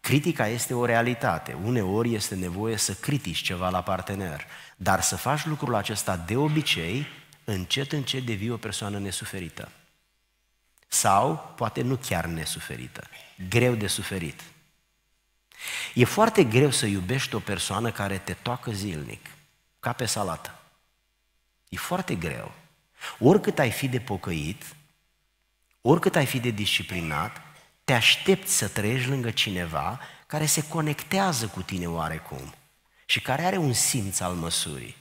critica este o realitate. Uneori este nevoie să critici ceva la partener, dar să faci lucrul acesta de obicei, încet, încet devii o persoană nesuferită. Sau, poate nu chiar nesuferită, greu de suferit. E foarte greu să iubești o persoană care te toacă zilnic, ca pe salată. E foarte greu. Oricât ai fi de pocăit, oricât ai fi de disciplinat, te aștepți să trăiești lângă cineva care se conectează cu tine oarecum și care are un simț al măsurii.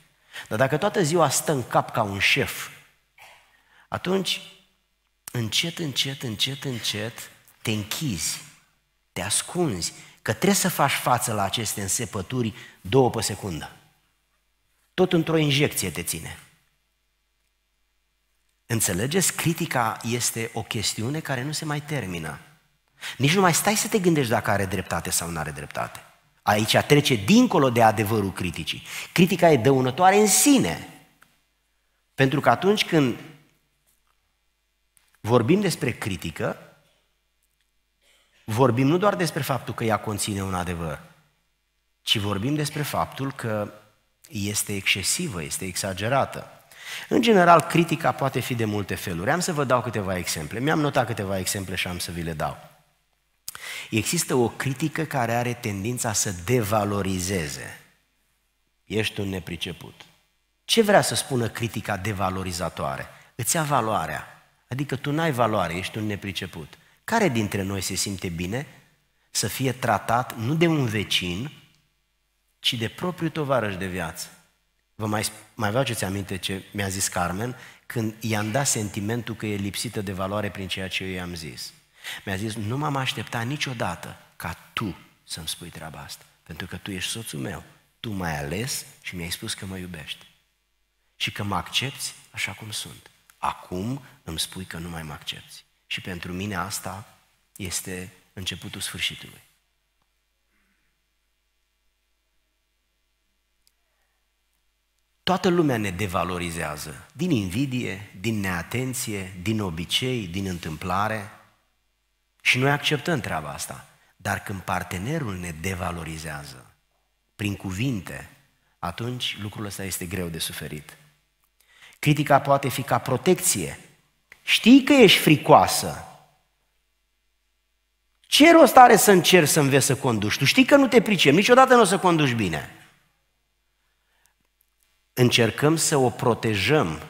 Dar dacă toată ziua stă în cap ca un șef, atunci încet, încet, încet, încet te închizi, te ascunzi, că trebuie să faci față la aceste însepături două pe secundă tot într-o injecție te ține. Înțelegeți? Critica este o chestiune care nu se mai termină. Nici nu mai stai să te gândești dacă are dreptate sau nu are dreptate. Aici trece dincolo de adevărul criticii. Critica e dăunătoare în sine. Pentru că atunci când vorbim despre critică, vorbim nu doar despre faptul că ea conține un adevăr, ci vorbim despre faptul că este excesivă, este exagerată. În general, critica poate fi de multe feluri. Am să vă dau câteva exemple. Mi-am notat câteva exemple și am să vi le dau. Există o critică care are tendința să devalorizeze. Ești un nepriceput. Ce vrea să spună critica devalorizatoare? Îți ia valoarea. Adică tu n-ai valoare, ești un nepriceput. Care dintre noi se simte bine să fie tratat nu de un vecin, ci de propriul tovarăș de viață. Vă mai, mai vă aduceți aminte ce mi-a zis Carmen când i-am dat sentimentul că e lipsită de valoare prin ceea ce eu i-am zis. Mi-a zis, nu m-am așteptat niciodată ca tu să-mi spui treaba asta, pentru că tu ești soțul meu, tu m-ai ales și mi-ai spus că mă iubești și că mă accepti așa cum sunt. Acum îmi spui că nu mai mă accepti. Și pentru mine asta este începutul sfârșitului. Toată lumea ne devalorizează din invidie, din neatenție, din obicei, din întâmplare. Și noi acceptăm treaba asta. Dar când partenerul ne devalorizează prin cuvinte, atunci lucrul ăsta este greu de suferit. Critica poate fi ca protecție. Știi că ești fricoasă. Ce rost are să încerci să înveți să conduci? Tu știi că nu te pricep, niciodată nu o să conduci bine încercăm să o protejăm,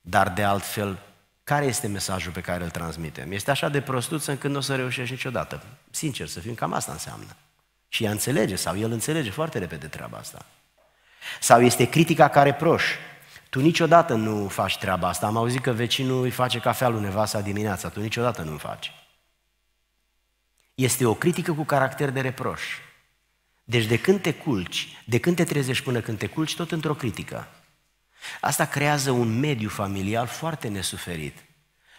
dar de altfel, care este mesajul pe care îl transmitem? Este așa de prostuț încât nu o să reușești niciodată. Sincer să fim, cam asta înseamnă. Și ea înțelege, sau el înțelege foarte repede treaba asta. Sau este critica care proș. Tu niciodată nu faci treaba asta. Am auzit că vecinul îi face cafea lui nevasa dimineața. Tu niciodată nu faci. Este o critică cu caracter de reproș. Deci de când te culci, de când te trezești până când te culci, tot într-o critică. Asta creează un mediu familial foarte nesuferit.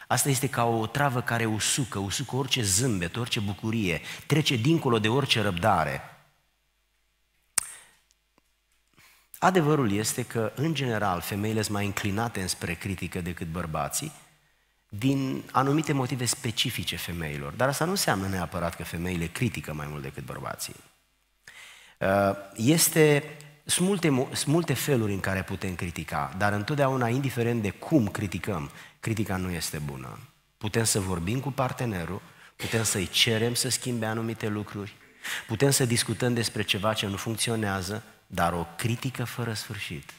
Asta este ca o travă care usucă, usucă orice zâmbet, orice bucurie, trece dincolo de orice răbdare. Adevărul este că, în general, femeile sunt mai înclinate înspre critică decât bărbații, din anumite motive specifice femeilor. Dar asta nu înseamnă neapărat că femeile critică mai mult decât bărbații. Uh, este, sunt multe, sunt multe feluri în care putem critica, dar întotdeauna, indiferent de cum criticăm, critica nu este bună. Putem să vorbim cu partenerul, putem să-i cerem să schimbe anumite lucruri, putem să discutăm despre ceva ce nu funcționează, dar o critică fără sfârșit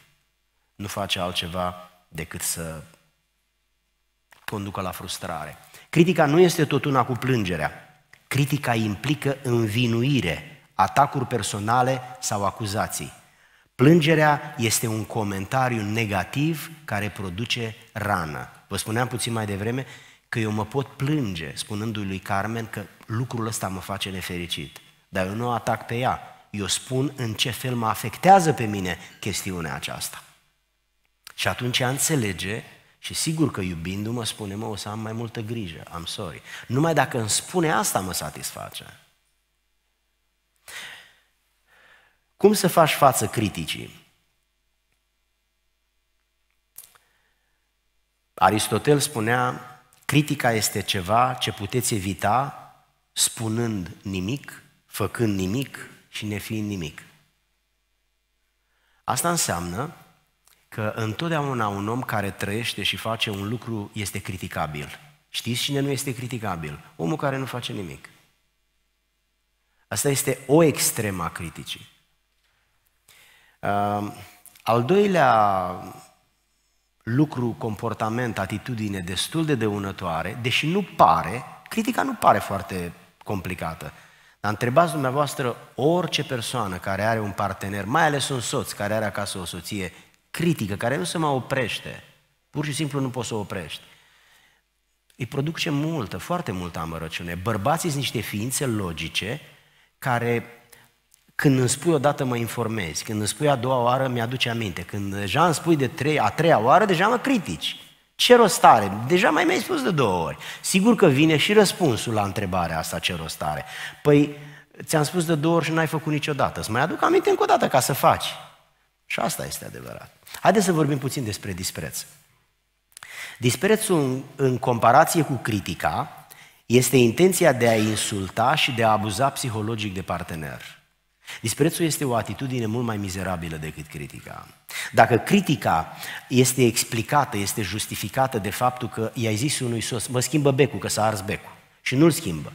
nu face altceva decât să conducă la frustrare. Critica nu este tot una cu plângerea. Critica implică învinuire atacuri personale sau acuzații. Plângerea este un comentariu negativ care produce rană. Vă spuneam puțin mai devreme că eu mă pot plânge spunându-i lui Carmen că lucrul ăsta mă face nefericit, dar eu nu atac pe ea. Eu spun în ce fel mă afectează pe mine chestiunea aceasta. Și atunci ea înțelege și sigur că iubindu-mă spune, mă, o să am mai multă grijă, am sorry. Numai dacă îmi spune asta mă satisface. Cum să faci față criticii? Aristotel spunea, critica este ceva ce puteți evita spunând nimic, făcând nimic și nefiind nimic. Asta înseamnă că întotdeauna un om care trăiește și face un lucru este criticabil. Știți cine nu este criticabil? Omul care nu face nimic. Asta este o extremă a criticii. Al doilea lucru, comportament, atitudine destul de dăunătoare, deși nu pare, critica nu pare foarte complicată. Dar întrebați dumneavoastră orice persoană care are un partener, mai ales un soț care are acasă o soție critică, care nu se mai oprește, pur și simplu nu poți să o oprești, îi produce multă, foarte multă amărăciune. Bărbații sunt niște ființe logice care când îmi spui odată mă informezi, când îmi spui a doua oară mi-aduce aminte, când deja îmi spui de trei, a treia oară, deja mă critici. Ce rost are? Deja mai mi-ai spus de două ori. Sigur că vine și răspunsul la întrebarea asta, ce rost are. Păi, ți-am spus de două ori și n-ai făcut niciodată. să mai aduc aminte încă o dată ca să faci. Și asta este adevărat. Haideți să vorbim puțin despre dispreț. Disprețul în, în comparație cu critica este intenția de a insulta și de a abuza psihologic de partener. Disprețul este o atitudine mult mai mizerabilă decât critica. Dacă critica este explicată, este justificată de faptul că i-ai zis unui sos, mă schimbă becul, că s-a ars becul, și nu-l schimbă,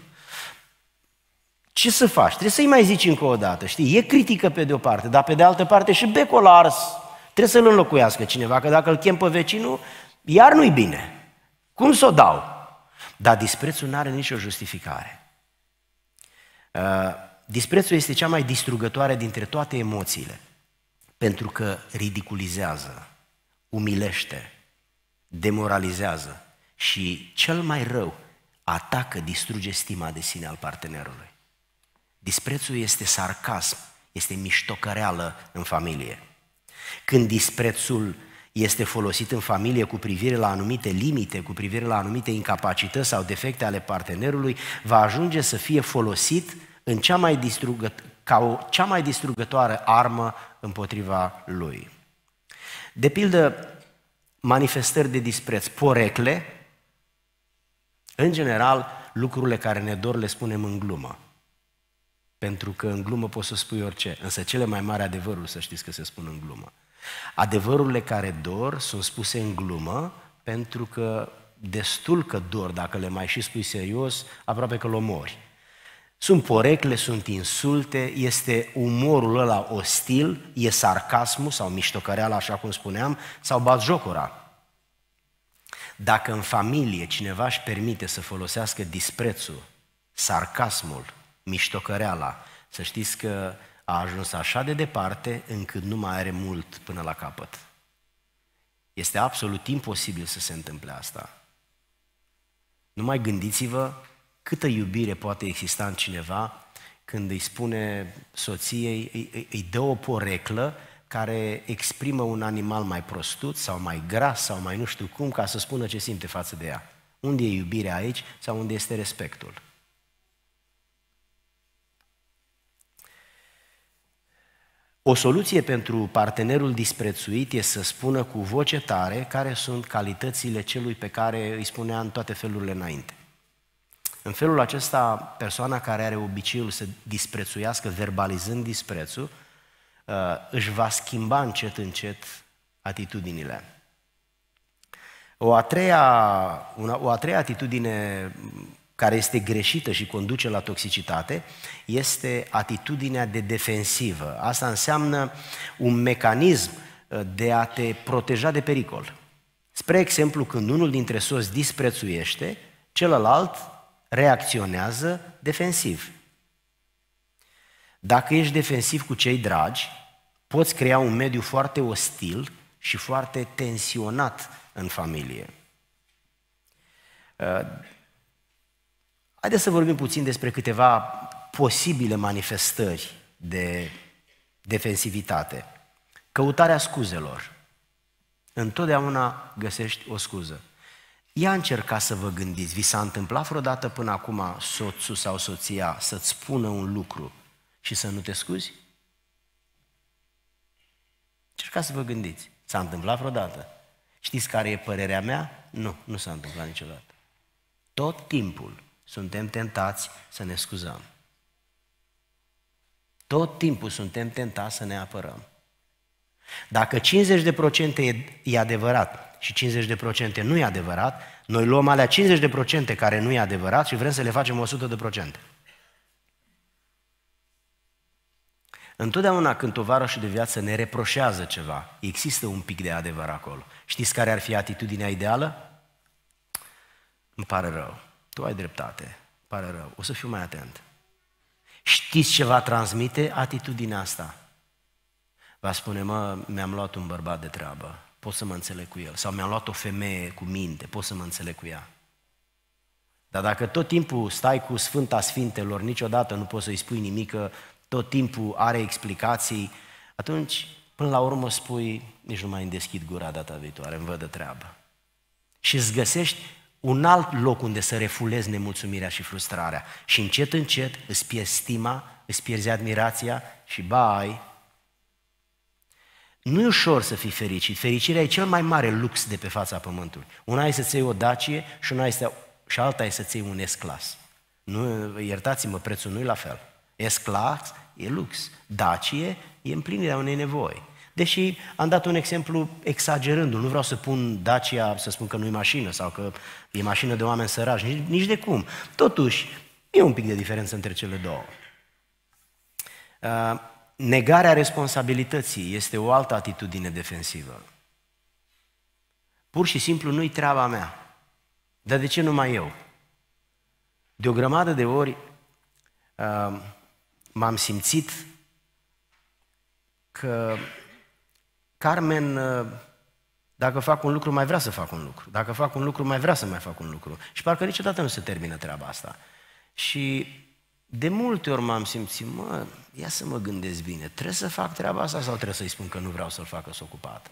ce să faci? Trebuie să-i mai zici încă o dată, știi? E critică pe de-o parte, dar pe de altă parte și becul l-a ars. Trebuie să-l înlocuiască cineva, că dacă îl chem pe vecinul, iar nu-i bine. Cum să o dau? Dar disprețul nu are nicio justificare. Uh, Disprețul este cea mai distrugătoare dintre toate emoțiile, pentru că ridiculizează, umilește, demoralizează și cel mai rău atacă, distruge stima de sine al partenerului. Disprețul este sarcasm, este miștocăreală în familie. Când disprețul este folosit în familie cu privire la anumite limite, cu privire la anumite incapacități sau defecte ale partenerului, va ajunge să fie folosit în cea mai distrugăt- ca o, cea mai distrugătoare armă împotriva lui. De pildă, manifestări de dispreț, porecle, în general, lucrurile care ne dor le spunem în glumă. Pentru că în glumă poți să spui orice, însă cele mai mari adevăruri să știți că se spun în glumă. Adevărurile care dor sunt spuse în glumă pentru că destul că dor, dacă le mai și spui serios, aproape că l omori. Sunt porecle, sunt insulte, este umorul ăla ostil, e sarcasmul sau miștocăreala, așa cum spuneam, sau batjocura. Dacă în familie cineva își permite să folosească disprețul, sarcasmul, miștocăreala, să știți că a ajuns așa de departe încât nu mai are mult până la capăt. Este absolut imposibil să se întâmple asta. Nu mai gândiți-vă Câtă iubire poate exista în cineva când îi spune soției, îi, îi dă o poreclă care exprimă un animal mai prostut sau mai gras sau mai nu știu cum ca să spună ce simte față de ea. Unde e iubirea aici sau unde este respectul? O soluție pentru partenerul disprețuit e să spună cu voce tare care sunt calitățile celui pe care îi spunea în toate felurile înainte. În felul acesta, persoana care are obiceiul să disprețuiască, verbalizând disprețul, uh, își va schimba încet, încet atitudinile. O a treia, una, o a treia atitudine mm, care este greșită și conduce la toxicitate este atitudinea de defensivă. Asta înseamnă un mecanism uh, de a te proteja de pericol. Spre exemplu, când unul dintre soți disprețuiește, celălalt reacționează defensiv. Dacă ești defensiv cu cei dragi, poți crea un mediu foarte ostil și foarte tensionat în familie. Uh, haideți să vorbim puțin despre câteva posibile manifestări de defensivitate. Căutarea scuzelor. Întotdeauna găsești o scuză. Ia încerca să vă gândiți, vi s-a întâmplat vreodată până acum soțul sau soția să-ți spună un lucru și să nu te scuzi? Încercați să vă gândiți, s-a întâmplat vreodată? Știți care e părerea mea? Nu, nu s-a întâmplat niciodată. Tot timpul suntem tentați să ne scuzăm. Tot timpul suntem tentați să ne apărăm. Dacă 50% e, e adevărat, și 50% nu e adevărat, noi luăm alea 50% care nu e adevărat și vrem să le facem 100%. Întotdeauna când tovarășul de viață ne reproșează ceva, există un pic de adevăr acolo. Știți care ar fi atitudinea ideală? Îmi pare rău. Tu ai dreptate. Îmi pare rău. O să fiu mai atent. Știți ce va transmite atitudinea asta? Va spune, mă, mi-am luat un bărbat de treabă pot să mă înțeleg cu el. Sau mi-am luat o femeie cu minte, pot să mă înțeleg cu ea. Dar dacă tot timpul stai cu Sfânta Sfintelor, niciodată nu poți să-i spui nimic, că tot timpul are explicații, atunci, până la urmă, spui, nici nu mai îmi deschid gura data viitoare, îmi văd de treabă. Și îți găsești un alt loc unde să refulezi nemulțumirea și frustrarea. Și încet, încet îți pierzi stima, îți pierzi admirația și bai, nu e ușor să fii fericit. Fericirea e cel mai mare lux de pe fața pământului. Una e să-ți iei o dacie și, una este, și alta e să-ți iei un esclas. Nu, iertați-mă, prețul nu e la fel. Esclas e lux. Dacie e împlinirea unei nevoi. Deși am dat un exemplu exagerându-l, nu vreau să pun Dacia să spun că nu e mașină sau că e mașină de oameni sărași, nici, nici de cum. Totuși, e un pic de diferență între cele două. Uh, Negarea responsabilității este o altă atitudine defensivă. Pur și simplu nu-i treaba mea. Dar de ce numai eu? De o grămadă de ori uh, m-am simțit că Carmen, uh, dacă fac un lucru, mai vrea să fac un lucru. Dacă fac un lucru, mai vrea să mai fac un lucru. Și parcă niciodată nu se termină treaba asta. Și de multe ori m-am simțit, mă, ia să mă gândesc bine, trebuie să fac treaba asta sau trebuie să-i spun că nu vreau să-l facă să ocupat?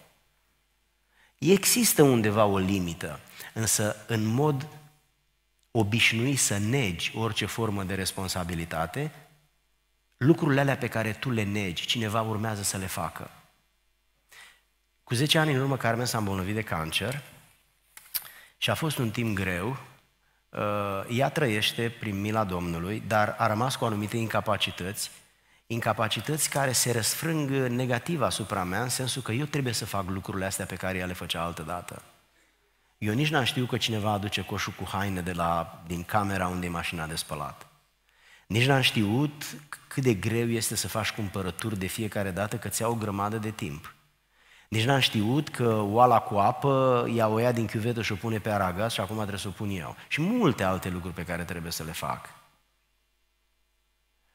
Există undeva o limită, însă în mod obișnuit să negi orice formă de responsabilitate, lucrurile alea pe care tu le negi, cineva urmează să le facă. Cu 10 ani în urmă, Carmen s-a îmbolnăvit de cancer și a fost un timp greu, Uh, ea trăiește prin mila Domnului, dar a rămas cu anumite incapacități, incapacități care se răsfrâng negativ asupra mea, în sensul că eu trebuie să fac lucrurile astea pe care ea le făcea altă dată. Eu nici n-am știut că cineva aduce coșul cu haine de la, din camera unde e mașina de spălat. Nici n-am știut cât de greu este să faci cumpărături de fiecare dată, că ți au o grămadă de timp. Deci n-am știut că oala cu apă ia o ia din chiuvetă și o pune pe aragaz și acum trebuie să o pun eu. Și multe alte lucruri pe care trebuie să le fac.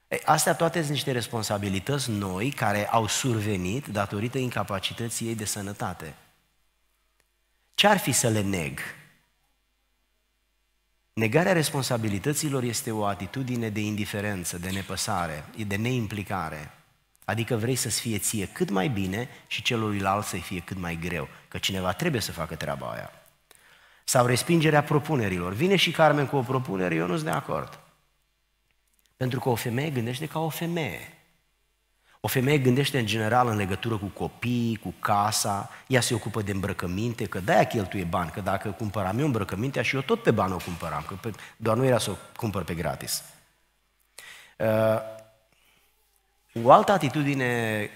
Ei, astea toate sunt niște responsabilități noi care au survenit datorită incapacității ei de sănătate. Ce ar fi să le neg? Negarea responsabilităților este o atitudine de indiferență, de nepăsare, de neimplicare. Adică vrei să-ți fie ție cât mai bine și celuilalt să-i fie cât mai greu, că cineva trebuie să facă treaba aia. Sau respingerea propunerilor. Vine și Carmen cu o propunere, eu nu sunt de acord. Pentru că o femeie gândește ca o femeie. O femeie gândește în general în legătură cu copiii, cu casa, ea se ocupă de îmbrăcăminte, că de-aia cheltuie bani, că dacă cumpăram eu îmbrăcămintea și eu tot pe bani o cumpăram, că doar nu era să o cumpăr pe gratis. Uh, o altă atitudine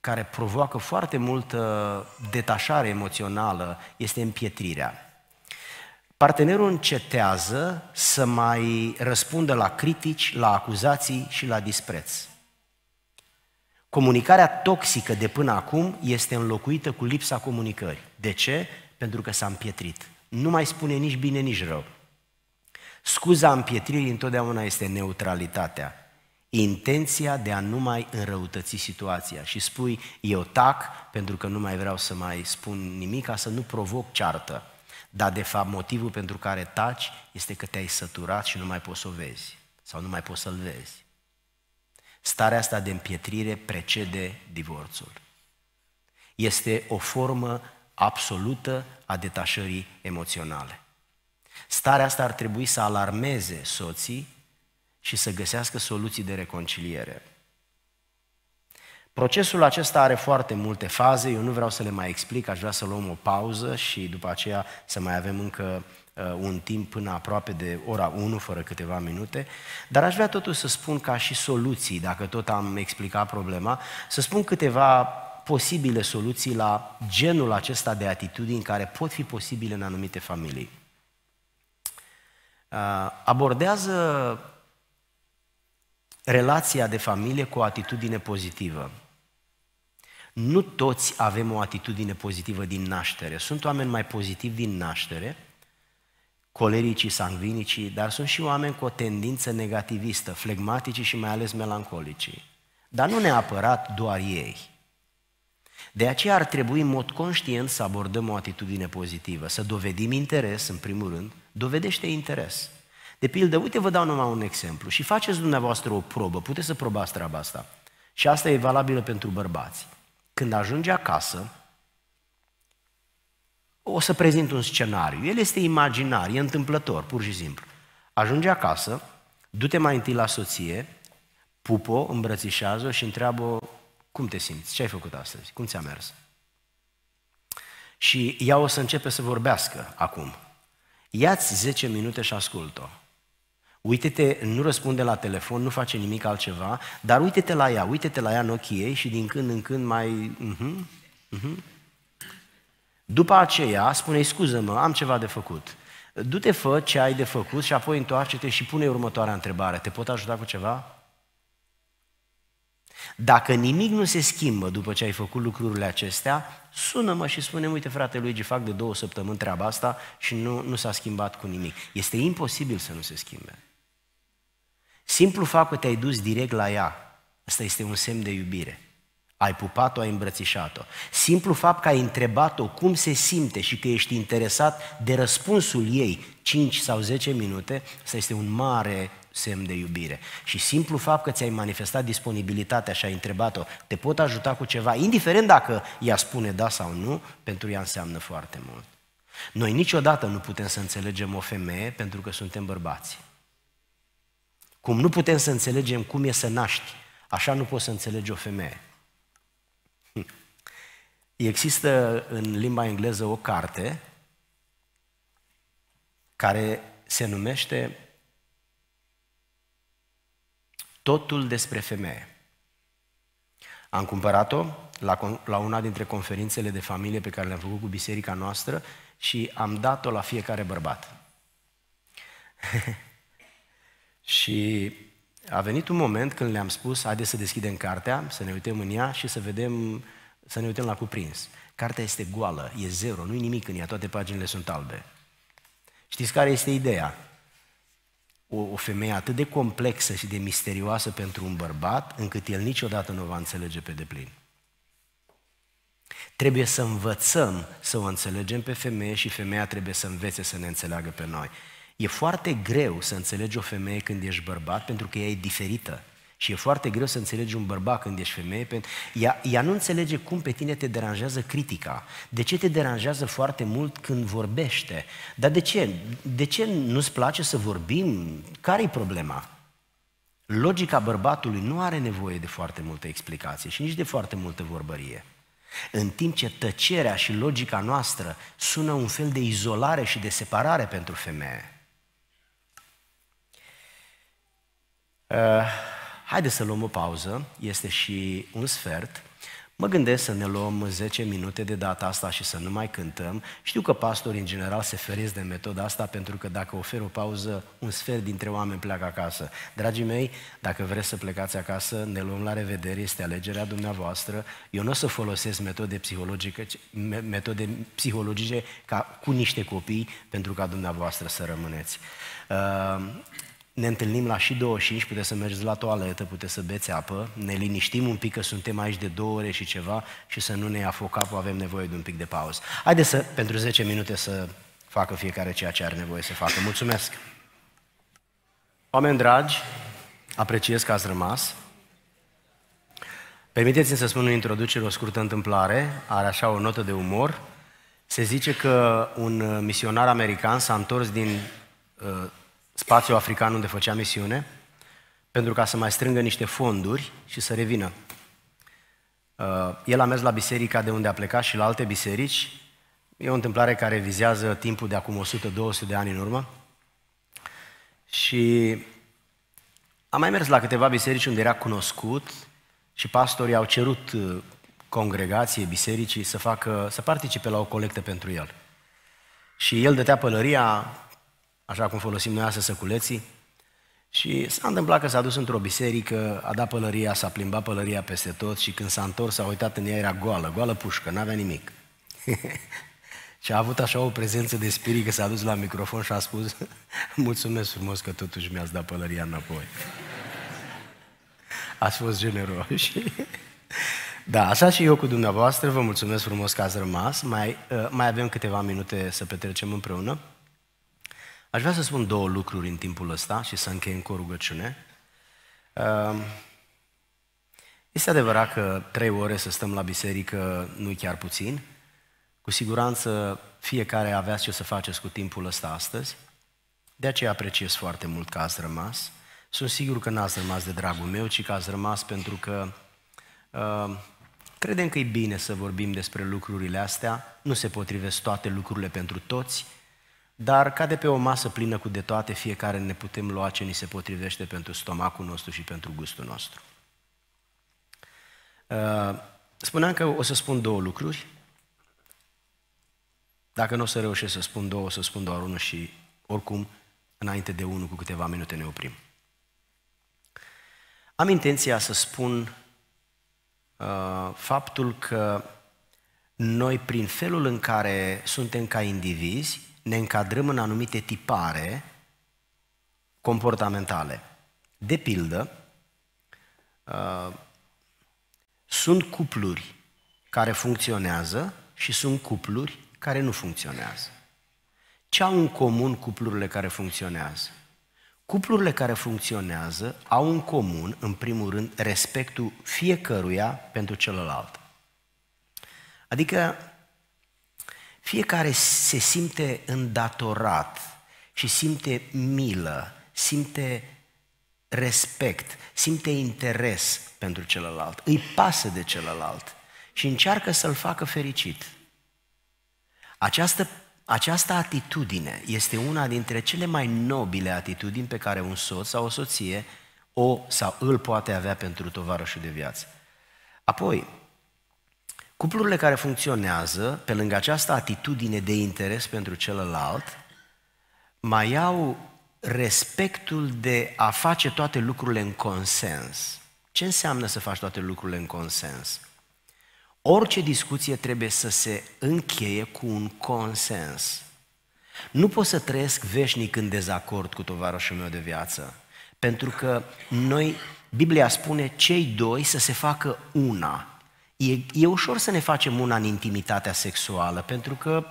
care provoacă foarte multă detașare emoțională este împietrirea. Partenerul încetează să mai răspundă la critici, la acuzații și la dispreț. Comunicarea toxică de până acum este înlocuită cu lipsa comunicării. De ce? Pentru că s-a împietrit. Nu mai spune nici bine, nici rău. Scuza împietririi întotdeauna este neutralitatea intenția de a nu mai înrăutăți situația și spui, eu tac pentru că nu mai vreau să mai spun nimic, ca să nu provoc ceartă. Dar de fapt motivul pentru care taci este că te-ai săturat și nu mai poți să o vezi sau nu mai poți să-l vezi. Starea asta de împietrire precede divorțul. Este o formă absolută a detașării emoționale. Starea asta ar trebui să alarmeze soții și să găsească soluții de reconciliere. Procesul acesta are foarte multe faze, eu nu vreau să le mai explic, aș vrea să luăm o pauză și după aceea să mai avem încă uh, un timp până aproape de ora 1, fără câteva minute, dar aș vrea totuși să spun ca și soluții, dacă tot am explicat problema, să spun câteva posibile soluții la genul acesta de atitudini care pot fi posibile în anumite familii. Uh, abordează relația de familie cu o atitudine pozitivă. Nu toți avem o atitudine pozitivă din naștere. Sunt oameni mai pozitivi din naștere, colericii, sangvinicii, dar sunt și oameni cu o tendință negativistă, flegmatici și mai ales melancolicii. Dar nu neapărat doar ei. De aceea ar trebui în mod conștient să abordăm o atitudine pozitivă, să dovedim interes, în primul rând, dovedește interes. De pildă, uite, vă dau numai un exemplu și faceți dumneavoastră o probă, puteți să probați treaba asta. Și asta e valabilă pentru bărbați. Când ajunge acasă, o să prezint un scenariu. El este imaginar, e întâmplător, pur și simplu. Ajunge acasă, du-te mai întâi la soție, pupo, îmbrățișează și întreabă cum te simți, ce ai făcut astăzi, cum ți-a mers. Și ea o să începe să vorbească acum. Iați 10 minute și ascult-o. Uite-te, nu răspunde la telefon, nu face nimic altceva, dar uite-te la ea, uite-te la ea în ochii ei și din când în când mai... Uh-huh, uh-huh. După aceea, spune scuză-mă, am ceva de făcut. Du-te, fă ce ai de făcut și apoi întoarce-te și pune următoarea întrebare. Te pot ajuta cu ceva? Dacă nimic nu se schimbă după ce ai făcut lucrurile acestea, sună-mă și spune, uite frate lui, fac de două săptămâni treaba asta și nu, nu s-a schimbat cu nimic. Este imposibil să nu se schimbe. Simplu fapt că te-ai dus direct la ea, ăsta este un semn de iubire. Ai pupat-o, ai îmbrățișat-o. Simplu fapt că ai întrebat-o cum se simte și că ești interesat de răspunsul ei 5 sau 10 minute, ăsta este un mare semn de iubire. Și simplu fapt că ți-ai manifestat disponibilitatea și ai întrebat-o, te pot ajuta cu ceva, indiferent dacă ea spune da sau nu, pentru ea înseamnă foarte mult. Noi niciodată nu putem să înțelegem o femeie pentru că suntem bărbați. Cum nu putem să înțelegem cum e să naști, așa nu poți să înțelegi o femeie. Hm. Există în limba engleză o carte care se numește Totul despre femeie. Am cumpărat-o la, una dintre conferințele de familie pe care le-am făcut cu biserica noastră și am dat-o la fiecare bărbat. Și a venit un moment când le-am spus, haideți să deschidem cartea, să ne uităm în ea și să vedem, să ne uităm la cuprins. Cartea este goală, e zero, nu-i nimic în ea, toate paginile sunt albe. Știți care este ideea? O, o femeie atât de complexă și de misterioasă pentru un bărbat, încât el niciodată nu o va înțelege pe deplin. Trebuie să învățăm să o înțelegem pe femeie și femeia trebuie să învețe să ne înțeleagă pe noi. E foarte greu să înțelegi o femeie când ești bărbat, pentru că ea e diferită. Și e foarte greu să înțelegi un bărbat când ești femeie, pentru ea, ea nu înțelege cum pe tine te deranjează critica. De ce te deranjează foarte mult când vorbește? Dar de ce? De ce nu-ți place să vorbim? Care-i problema? Logica bărbatului nu are nevoie de foarte multă explicație și nici de foarte multă vorbărie. În timp ce tăcerea și logica noastră sună un fel de izolare și de separare pentru femeie. Uh, eh, haideți să luăm o pauză, este și un sfert. Mă gândesc să ne luăm 10 minute de data asta și să nu mai cântăm. Știu că pastorii în general se feresc de metoda asta pentru că dacă ofer o pauză, un sfert dintre oameni pleacă acasă. Dragii mei, dacă vreți să plecați acasă, ne luăm la revedere, este alegerea dumneavoastră. Eu nu o să folosesc metode psihologice, metode psihologice ca cu niște copii pentru ca dumneavoastră să rămâneți. Uh, ne întâlnim la și 25, puteți să mergeți la toaletă, puteți să beți apă, ne liniștim un pic că suntem aici de două ore și ceva și să nu ne ia foc capul, avem nevoie de un pic de pauză. Haideți să, pentru 10 minute să facă fiecare ceea ce are nevoie să facă. Mulțumesc! Oameni dragi, apreciez că ați rămas. Permiteți-mi să spun în introducere o scurtă întâmplare, are așa o notă de umor. Se zice că un misionar american s-a întors din uh, spațiu african unde făcea misiune, pentru ca să mai strângă niște fonduri și să revină. Uh, el a mers la biserica de unde a plecat și la alte biserici. E o întâmplare care vizează timpul de acum 100-200 de ani în urmă. Și am mai mers la câteva biserici unde era cunoscut și pastorii au cerut uh, congregației, bisericii să, facă, să participe la o colectă pentru el. Și el dătea pălăria, așa cum folosim noi astăzi săculeții, și s-a întâmplat că s-a dus într-o biserică, a dat pălăria, s-a plimbat pălăria peste tot și când s-a întors, s-a uitat în ea, era goală, goală pușcă, n-avea nimic. și a avut așa o prezență de spirit că s-a dus la microfon și a spus Mulțumesc frumos că totuși mi-ați dat pălăria înapoi. ați fost generoși. da, așa și eu cu dumneavoastră, vă mulțumesc frumos că ați rămas. Mai, uh, mai avem câteva minute să petrecem împreună. Aș vrea să spun două lucruri în timpul ăsta și să încheiem cu o rugăciune. Ehm, este adevărat că trei ore să stăm la biserică nu chiar puțin. Cu siguranță fiecare aveați ce să faceți cu timpul ăsta astăzi. De aceea apreciez foarte mult că ați rămas. Sunt sigur că n-ați rămas de dragul meu, ci că ați rămas pentru că uh, credem că e bine să vorbim despre lucrurile astea. Nu se potrivesc toate lucrurile pentru toți, dar ca de pe o masă plină cu de toate, fiecare ne putem lua ce ni se potrivește pentru stomacul nostru și pentru gustul nostru. Uh, spuneam că o să spun două lucruri. Dacă nu o să reușesc să spun două, o să spun doar unul și oricum, înainte de unul, cu câteva minute ne oprim. Am intenția să spun uh, faptul că noi, prin felul în care suntem ca indivizi, ne încadrăm în anumite tipare comportamentale. De pildă, uh, sunt cupluri care funcționează și sunt cupluri care nu funcționează. Ce au în comun cuplurile care funcționează? Cuplurile care funcționează au în comun, în primul rând, respectul fiecăruia pentru celălalt. Adică fiecare se simte îndatorat și simte milă, simte respect, simte interes pentru celălalt, îi pasă de celălalt și încearcă să-l facă fericit. Această, această atitudine este una dintre cele mai nobile atitudini pe care un soț sau o soție o sau îl poate avea pentru tovarășul de viață. Apoi, Cuplurile care funcționează, pe lângă această atitudine de interes pentru celălalt, mai au respectul de a face toate lucrurile în consens. Ce înseamnă să faci toate lucrurile în consens? Orice discuție trebuie să se încheie cu un consens. Nu pot să trăiesc veșnic în dezacord cu tovarășul meu de viață, pentru că noi, Biblia spune, cei doi să se facă una. E, e ușor să ne facem una în intimitatea sexuală, pentru că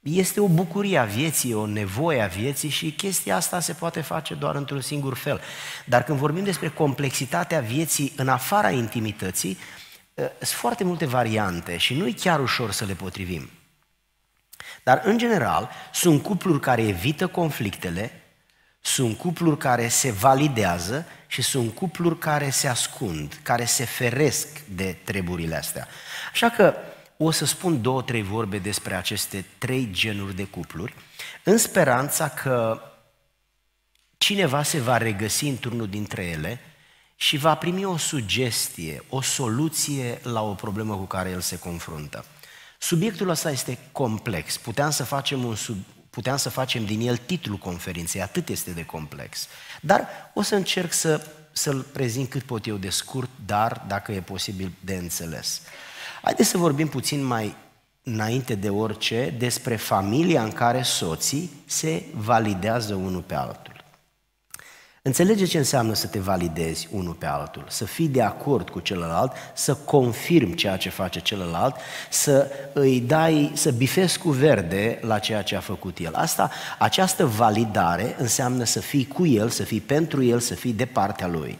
este o bucurie a vieții, o nevoie a vieții și chestia asta se poate face doar într-un singur fel. Dar când vorbim despre complexitatea vieții în afara intimității, ă, sunt foarte multe variante și nu e chiar ușor să le potrivim. Dar, în general, sunt cupluri care evită conflictele, sunt cupluri care se validează și sunt cupluri care se ascund, care se feresc de treburile astea. Așa că o să spun două, trei vorbe despre aceste trei genuri de cupluri, în speranța că cineva se va regăsi într-unul dintre ele și va primi o sugestie, o soluție la o problemă cu care el se confruntă. Subiectul ăsta este complex. Puteam să facem un, sub, Puteam să facem din el titlul conferinței, atât este de complex. Dar o să încerc să, să-l prezint cât pot eu de scurt, dar dacă e posibil de înțeles. Haideți să vorbim puțin mai înainte de orice despre familia în care soții se validează unul pe altul. Înțelege ce înseamnă să te validezi unul pe altul, să fii de acord cu celălalt, să confirm ceea ce face celălalt, să îi dai, să bifezi cu verde la ceea ce a făcut el. Asta, această validare înseamnă să fii cu el, să fii pentru el, să fii de partea lui.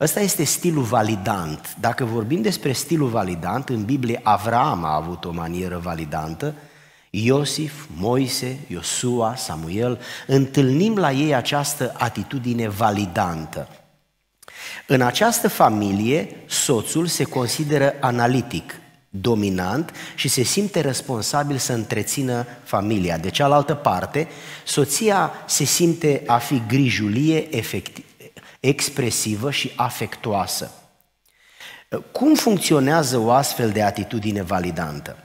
Ăsta este stilul validant. Dacă vorbim despre stilul validant, în Biblie Avram a avut o manieră validantă, Iosif, Moise, Iosua, Samuel, întâlnim la ei această atitudine validantă. În această familie, soțul se consideră analitic, dominant și se simte responsabil să întrețină familia. De cealaltă parte, soția se simte a fi grijulie, efectiv, expresivă și afectoasă. Cum funcționează o astfel de atitudine validantă?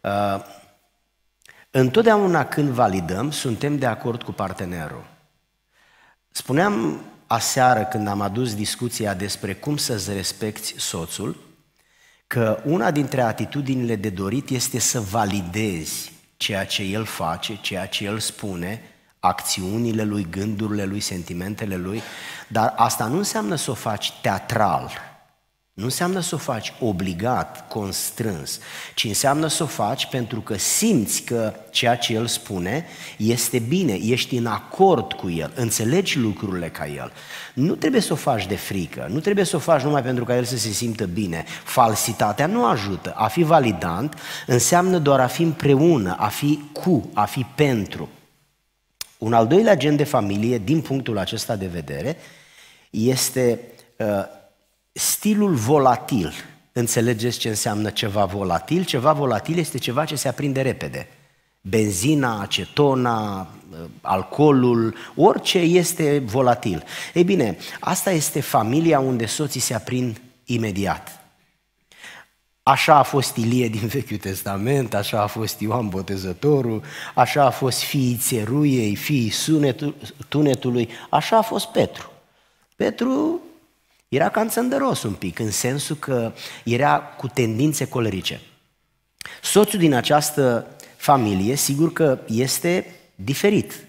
Uh, întotdeauna când validăm, suntem de acord cu partenerul. Spuneam aseară când am adus discuția despre cum să-ți respecti soțul, că una dintre atitudinile de dorit este să validezi ceea ce el face, ceea ce el spune, acțiunile lui, gândurile lui, sentimentele lui, dar asta nu înseamnă să o faci teatral, nu înseamnă să o faci obligat, constrâns, ci înseamnă să o faci pentru că simți că ceea ce el spune este bine, ești în acord cu el, înțelegi lucrurile ca el. Nu trebuie să o faci de frică, nu trebuie să o faci numai pentru ca el să se simtă bine. Falsitatea nu ajută. A fi validant înseamnă doar a fi împreună, a fi cu, a fi pentru. Un al doilea gen de familie, din punctul acesta de vedere, este uh, stilul volatil. Înțelegeți ce înseamnă ceva volatil? Ceva volatil este ceva ce se aprinde repede. Benzina, acetona, alcoolul, orice este volatil. Ei bine, asta este familia unde soții se aprind imediat. Așa a fost Ilie din Vechiul Testament, așa a fost Ioan Botezătorul, așa a fost fiii țeruiei, fiii sunetul, tunetului, așa a fost Petru. Petru era cam țândăros un pic, în sensul că era cu tendințe colerice. Soțul din această familie, sigur că este diferit.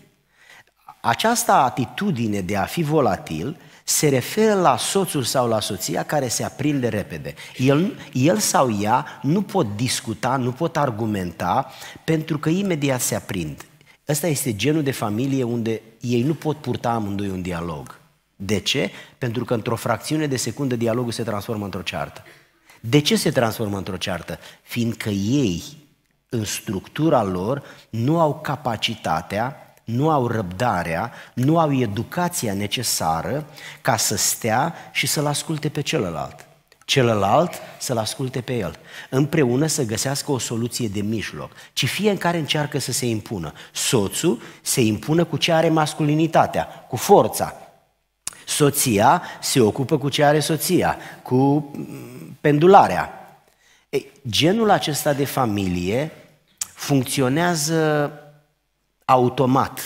Această atitudine de a fi volatil se referă la soțul sau la soția care se aprinde repede. El, el sau ea nu pot discuta, nu pot argumenta, pentru că imediat se aprind. Ăsta este genul de familie unde ei nu pot purta amândoi un dialog. De ce? Pentru că într-o fracțiune de secundă dialogul se transformă într-o ceartă. De ce se transformă într-o ceartă? Fiindcă ei, în structura lor, nu au capacitatea, nu au răbdarea, nu au educația necesară ca să stea și să-l asculte pe celălalt. Celălalt să-l asculte pe el. Împreună să găsească o soluție de mijloc. Ci fiecare încearcă să se impună. Soțul se impună cu ce are masculinitatea, cu forța, Soția se ocupă cu ce are soția, cu mm, pendularea. Ei, genul acesta de familie funcționează automat,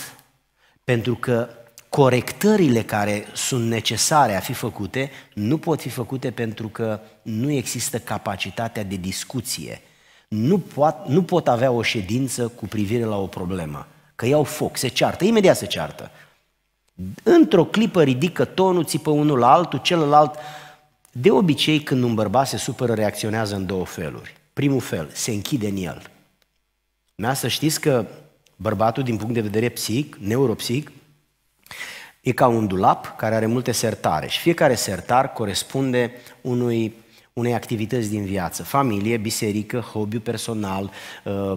pentru că corectările care sunt necesare a fi făcute nu pot fi făcute pentru că nu există capacitatea de discuție. Nu, pot, nu pot avea o ședință cu privire la o problemă, că iau foc, se ceartă, imediat se ceartă. Într-o clipă ridică tonul, țipă unul la altul, celălalt. De obicei, când un bărbat se supără, reacționează în două feluri. Primul fel, se închide în el. Mea da, Să știți că bărbatul, din punct de vedere psihic, neuropsihic, e ca un dulap care are multe sertare și fiecare sertar corespunde unui unei activități din viață, familie, biserică, hobby personal, uh,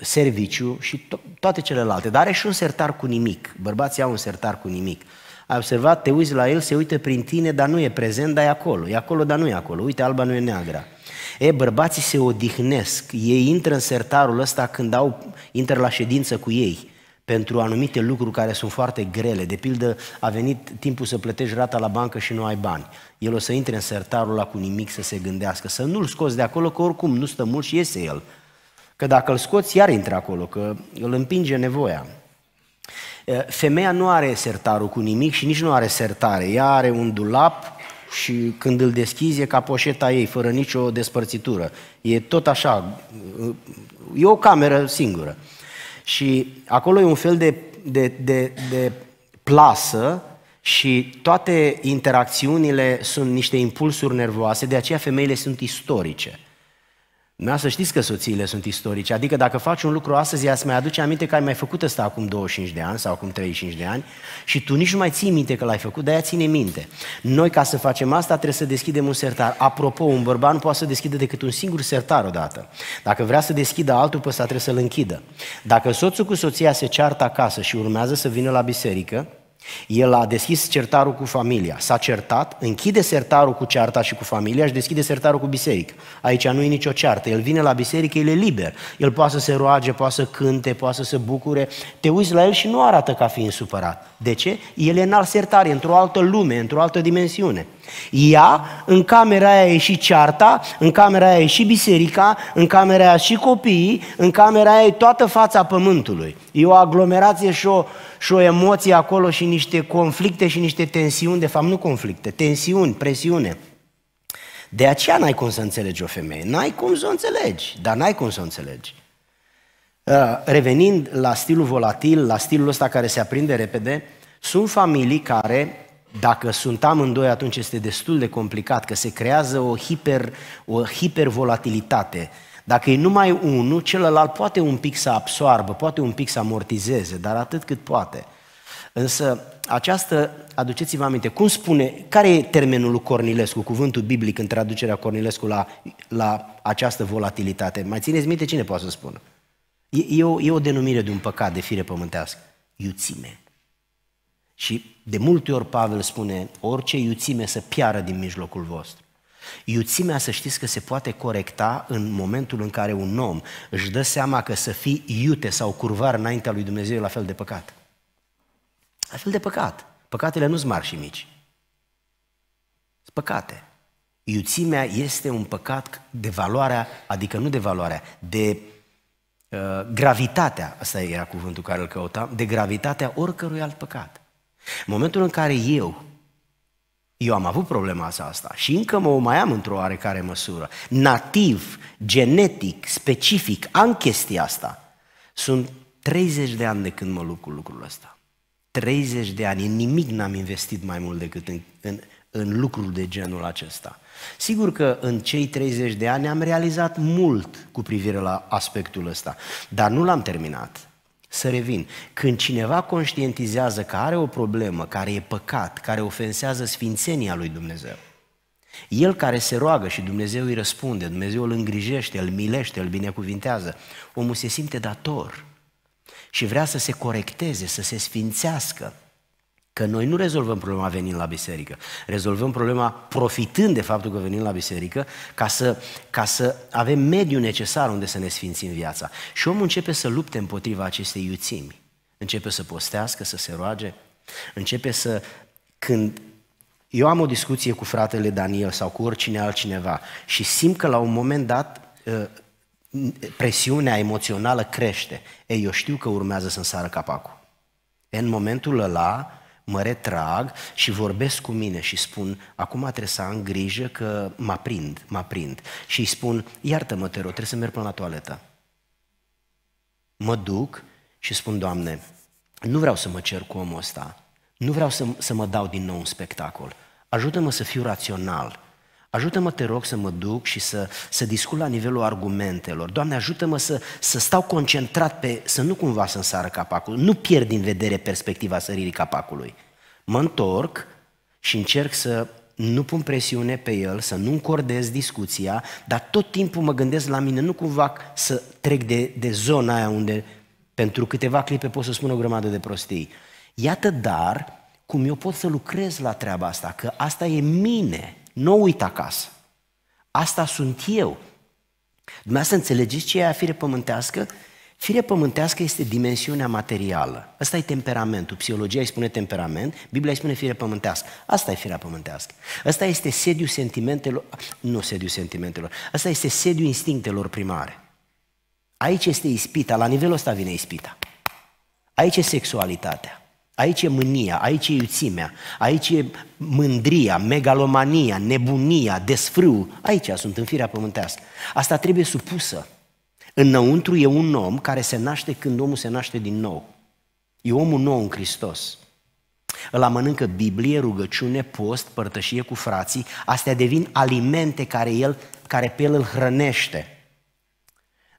serviciu și to- toate celelalte. Dar are și un sertar cu nimic. Bărbații au un sertar cu nimic. Ai observat, te uiți la el, se uită prin tine, dar nu e prezent, dar e acolo. E acolo, dar nu e acolo. Uite, alba nu e neagră. E, bărbații se odihnesc. Ei intră în sertarul ăsta când au, intră la ședință cu ei pentru anumite lucruri care sunt foarte grele. De pildă, a venit timpul să plătești rata la bancă și nu ai bani. El o să intre în sertarul ăla cu nimic să se gândească, să nu-l scoți de acolo, că oricum nu stă mult și iese el. Că dacă îl scoți, iar intră acolo, că îl împinge nevoia. Femeia nu are sertarul cu nimic și nici nu are sertare. Ea are un dulap și când îl deschizi e ca poșeta ei, fără nicio despărțitură. E tot așa, e o cameră singură. Și acolo e un fel de, de, de, de plasă și toate interacțiunile sunt niște impulsuri nervoase, de aceea femeile sunt istorice. Nu să știți că soțiile sunt istorice, adică dacă faci un lucru astăzi, ea să mai aduce aminte că ai mai făcut asta acum 25 de ani sau acum 35 de ani și tu nici nu mai ții minte că l-ai făcut, dar ea ține minte. Noi ca să facem asta trebuie să deschidem un sertar. Apropo, un bărbat nu poate să deschidă decât un singur sertar odată. Dacă vrea să deschidă altul, pe ăsta trebuie să-l închidă. Dacă soțul cu soția se ceartă acasă și urmează să vină la biserică, el a deschis certarul cu familia, s-a certat, închide certarul cu cearta și cu familia și deschide certarul cu biserică. Aici nu e nicio ceartă, el vine la biserică, el e liber. El poate să se roage, poate să cânte, poate să se bucure. Te uiți la el și nu arată ca fiind supărat. De ce? El e în alt sertar, e într-o altă lume, într-o altă dimensiune. Ea, în camera aia e și cearta, în camera aia e și biserica, în camera aia și copiii, în camera aia e toată fața pământului. E o aglomerație și o, și o emoție acolo și niște conflicte și niște tensiuni, de fapt nu conflicte, tensiuni, presiune. De aceea n-ai cum să înțelegi o femeie, n-ai cum să o înțelegi, dar n-ai cum să o înțelegi. Uh, revenind la stilul volatil, la stilul ăsta care se aprinde repede, sunt familii care dacă sunt amândoi, atunci este destul de complicat, că se creează o, hiper, o hipervolatilitate. Dacă e numai unul, celălalt poate un pic să absoarbă, poate un pic să amortizeze, dar atât cât poate. Însă această, aduceți-vă aminte, cum spune, care e termenul Cornilescu, cuvântul biblic în traducerea Cornilescu la, la această volatilitate? Mai țineți minte cine poate să spună? E, e, o, e o denumire de un păcat de fire pământească, iuțime. Și de multe ori Pavel spune, orice iuțime să piară din mijlocul vostru. Iuțimea, să știți că se poate corecta în momentul în care un om își dă seama că să fii iute sau curvar înaintea lui Dumnezeu e la fel de păcat. La fel de păcat. Păcatele nu sunt mari și mici. Sunt păcate. Iuțimea este un păcat de valoarea, adică nu de valoarea, de uh, gravitatea, asta era cuvântul care îl căutam, de gravitatea oricărui alt păcat. În momentul în care eu eu am avut problema asta, asta și încă mă mai am într-o oarecare măsură. Nativ, genetic, specific, am chestia asta. Sunt 30 de ani de când mă lupt cu lucrul ăsta. 30 de ani, nimic n-am investit mai mult decât în, în, în lucruri de genul acesta. Sigur că în cei 30 de ani am realizat mult cu privire la aspectul ăsta, dar nu l-am terminat. Să revin. Când cineva conștientizează că are o problemă, care e păcat, care ofensează sfințenia lui Dumnezeu, el care se roagă și Dumnezeu îi răspunde, Dumnezeu îl îngrijește, îl milește, îl binecuvintează, omul se simte dator și vrea să se corecteze, să se sfințească. Că noi nu rezolvăm problema venind la biserică. Rezolvăm problema profitând de faptul că venim la biserică ca să, ca să avem mediul necesar unde să ne sfințim viața. Și omul începe să lupte împotriva acestei iuțimi. Începe să postească, să se roage. Începe să... Când eu am o discuție cu fratele Daniel sau cu oricine altcineva și simt că la un moment dat ă, presiunea emoțională crește. Ei, eu știu că urmează să-mi sară capacul. În momentul ăla, mă retrag și vorbesc cu mine și spun, acum trebuie să am grijă că mă prind, mă prind. Și îi spun, iartă-mă, te rog, trebuie să merg până la toaletă. Mă duc și spun, Doamne, nu vreau să mă cer cu omul ăsta, nu vreau să, să mă dau din nou un spectacol. Ajută-mă să fiu rațional, Ajută-mă, te rog, să mă duc și să, să discut la nivelul argumentelor. Doamne, ajută-mă să, să stau concentrat pe, să nu cumva să sară capacul, nu pierd din vedere perspectiva săririi capacului. Mă întorc și încerc să nu pun presiune pe el, să nu încordez discuția, dar tot timpul mă gândesc la mine, nu cumva să trec de, de zona aia unde pentru câteva clipe pot să spun o grămadă de prostii. Iată dar cum eu pot să lucrez la treaba asta, că asta e mine – nu uit acasă. Asta sunt eu. Dumneavoastră înțelegeți ce e a fire pământească? Fire pământească este dimensiunea materială. Asta e temperamentul. Psihologia îi spune temperament, Biblia îi spune fire pământească. Asta e firea pământească. Asta este sediu sentimentelor, nu sediu sentimentelor, asta este sediu instinctelor primare. Aici este ispita, la nivelul ăsta vine ispita. Aici e sexualitatea. Aici e mânia, aici e iuțimea, aici e mândria, megalomania, nebunia, desfrâu. Aici sunt în firea pământească. Asta trebuie supusă. Înăuntru e un om care se naște când omul se naște din nou. E omul nou în Hristos. Îl amănâncă Biblie, rugăciune, post, părtășie cu frații. Astea devin alimente care, el, care pe el îl hrănește.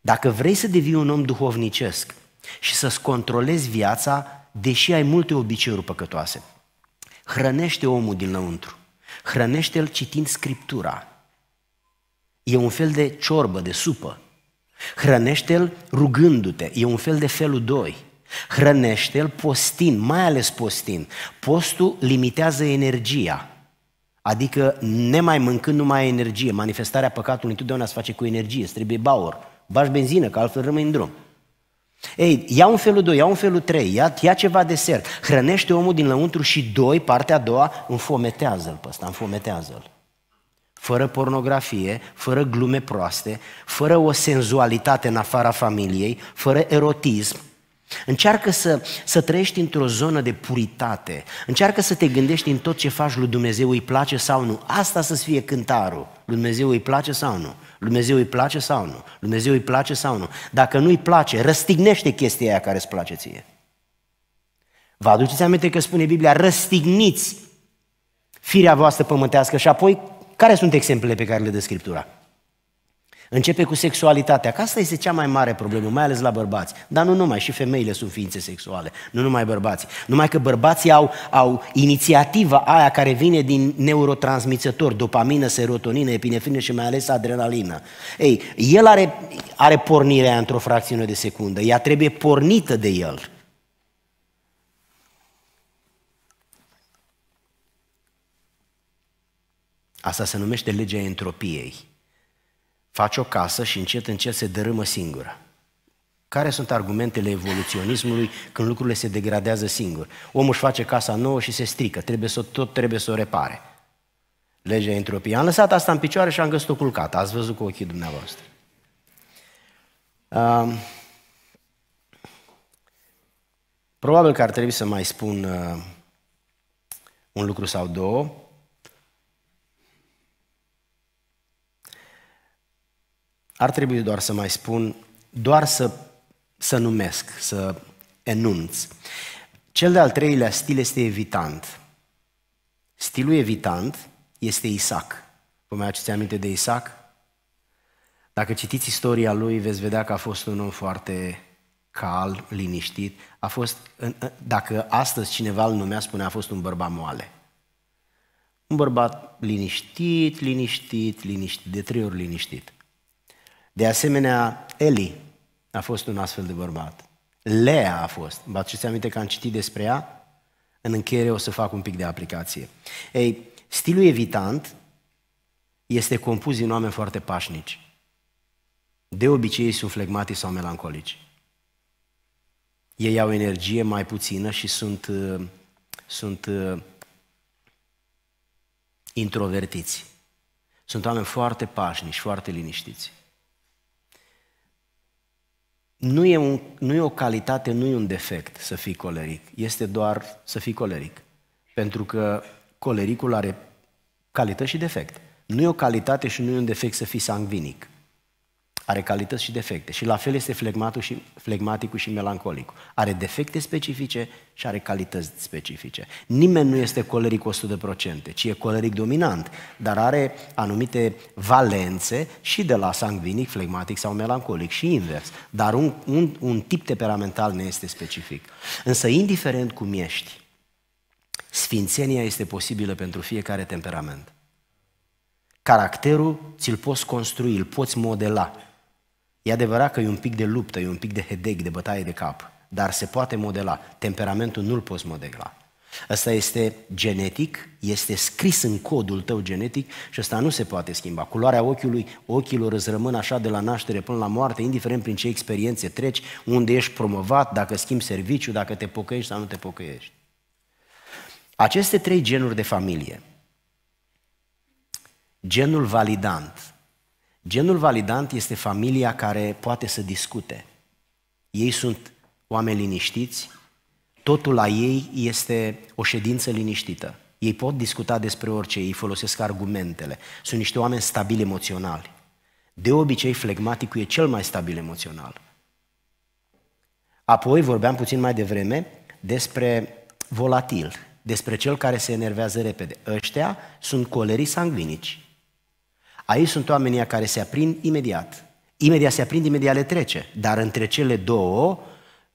Dacă vrei să devii un om duhovnicesc și să-ți controlezi viața, deși ai multe obiceiuri păcătoase, hrănește omul dinăuntru. Hrănește-l citind Scriptura. E un fel de ciorbă, de supă. Hrănește-l rugându-te. E un fel de felul doi. Hrănește-l postin, mai ales postin, Postul limitează energia. Adică nemai mâncând nu mai ai energie. Manifestarea păcatului întotdeauna se face cu energie, îți trebuie baur. Bași benzină, că altfel rămâi în drum. Ei, ia un felul 2, ia un felul 3, ia, ia ceva de ser. Hrănește omul din lăuntru și doi, partea a doua, înfometează-l pe ăsta, înfometează-l. Fără pornografie, fără glume proaste, fără o senzualitate în afara familiei, fără erotism, Încearcă să, să trăiești într-o zonă de puritate. Încearcă să te gândești în tot ce faci lui Dumnezeu, îi place sau nu. Asta să-ți fie cântarul. Lui Dumnezeu îi place sau nu? Lui Dumnezeu îi place sau nu? Lui Dumnezeu îi place sau nu? Dacă nu îi place, răstignește chestia aia care îți place ție. Vă aduceți aminte că spune Biblia, răstigniți firea voastră pământească și apoi, care sunt exemplele pe care le dă Scriptura? Începe cu sexualitatea, că asta este cea mai mare problemă, mai ales la bărbați. Dar nu numai, și femeile sunt ființe sexuale, nu numai bărbații. Numai că bărbații au, au inițiativa aia care vine din neurotransmițători, dopamină, serotonină, epinefrină și mai ales adrenalină. Ei, el are, are pornirea într-o fracțiune de secundă, ea trebuie pornită de el. Asta se numește legea entropiei. Faci o casă și încet, încet se dărâmă singură. Care sunt argumentele evoluționismului când lucrurile se degradează singur? Omul își face casa nouă și se strică, trebuie să, tot trebuie să o repare. Legea entropiei. Am lăsat asta în picioare și am găsit-o culcată. Ați văzut cu ochii dumneavoastră. probabil că ar trebui să mai spun uh, un lucru sau două. Ar trebui doar să mai spun, doar să, să numesc, să enunț. Cel de-al treilea stil este evitant. Stilul evitant este Isaac. Vă mai aduceți aminte de Isaac? Dacă citiți istoria lui, veți vedea că a fost un om foarte cal, liniștit. A fost, dacă astăzi cineva îl numea, spunea, a fost un bărbat moale. Un bărbat liniștit, liniștit, liniștit, de trei ori liniștit. De asemenea, Eli a fost un astfel de bărbat. Lea a fost. Vă aduceți aminte că am citit despre ea? În încheiere o să fac un pic de aplicație. Ei, stilul evitant este compus din oameni foarte pașnici. De obicei sunt flegmatici sau melancolici. Ei au energie mai puțină și sunt, uh, sunt uh, introvertiți. Sunt oameni foarte pașnici, foarte liniștiți nu e, un, nu e o calitate, nu e un defect să fii coleric, este doar să fii coleric. Pentru că colericul are calități și defect. Nu e o calitate și nu e un defect să fii sangvinic. Are calități și defecte. Și la fel este flegmatul și, flegmaticul și melancolicul. Are defecte specifice și are calități specifice. Nimeni nu este coleric 100%, ci e coleric dominant, dar are anumite valențe și de la sangvinic, flegmatic sau melancolic și invers. Dar un, un, un tip temperamental ne este specific. Însă, indiferent cum ești, sfințenia este posibilă pentru fiecare temperament. Caracterul ți-l poți construi, îl poți modela, E adevărat că e un pic de luptă, e un pic de hedeg, de bătaie de cap, dar se poate modela. Temperamentul nu-l poți modela. Ăsta este genetic, este scris în codul tău genetic și ăsta nu se poate schimba. Culoarea ochiului, ochilor îți rămân așa de la naștere până la moarte, indiferent prin ce experiențe treci, unde ești promovat, dacă schimbi serviciu, dacă te pocăiești sau nu te pocăiești. Aceste trei genuri de familie, genul validant, Genul validant este familia care poate să discute. Ei sunt oameni liniștiți, totul la ei este o ședință liniștită. Ei pot discuta despre orice, ei folosesc argumentele. Sunt niște oameni stabili emoționali. De obicei, flegmaticul e cel mai stabil emoțional. Apoi vorbeam puțin mai devreme despre volatil, despre cel care se enervează repede. Ăștia sunt colerii sanguinici. Aici sunt oamenii care se aprind imediat. Imediat se aprind, imediat le trece. Dar între cele două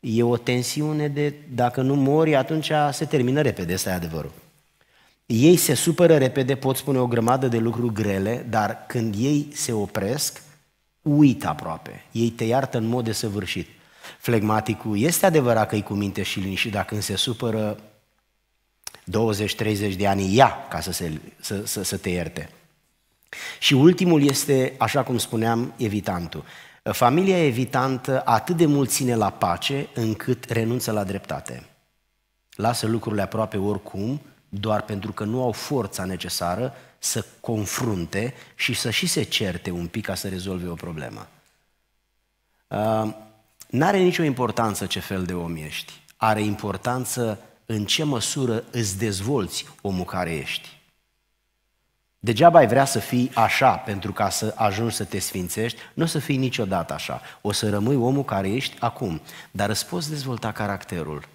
e o tensiune de dacă nu mori, atunci se termină repede, ăsta e adevărul. Ei se supără repede, pot spune o grămadă de lucruri grele, dar când ei se opresc, uită aproape. Ei te iartă în mod desăvârșit. Flegmaticul este adevărat că e cu minte și liniște, dar când se supără 20-30 de ani, ia ca să, se, să, să, să te ierte. Și ultimul este, așa cum spuneam, evitantul. Familia evitantă atât de mult ține la pace încât renunță la dreptate. Lasă lucrurile aproape oricum, doar pentru că nu au forța necesară să confrunte și să și se certe un pic ca să rezolve o problemă. Uh, N-are nicio importanță ce fel de om ești. Are importanță în ce măsură îți dezvolți omul care ești. Degeaba ai vrea să fii așa pentru ca să ajungi să te sfințești, nu o să fii niciodată așa. O să rămâi omul care ești acum, dar îți poți dezvolta caracterul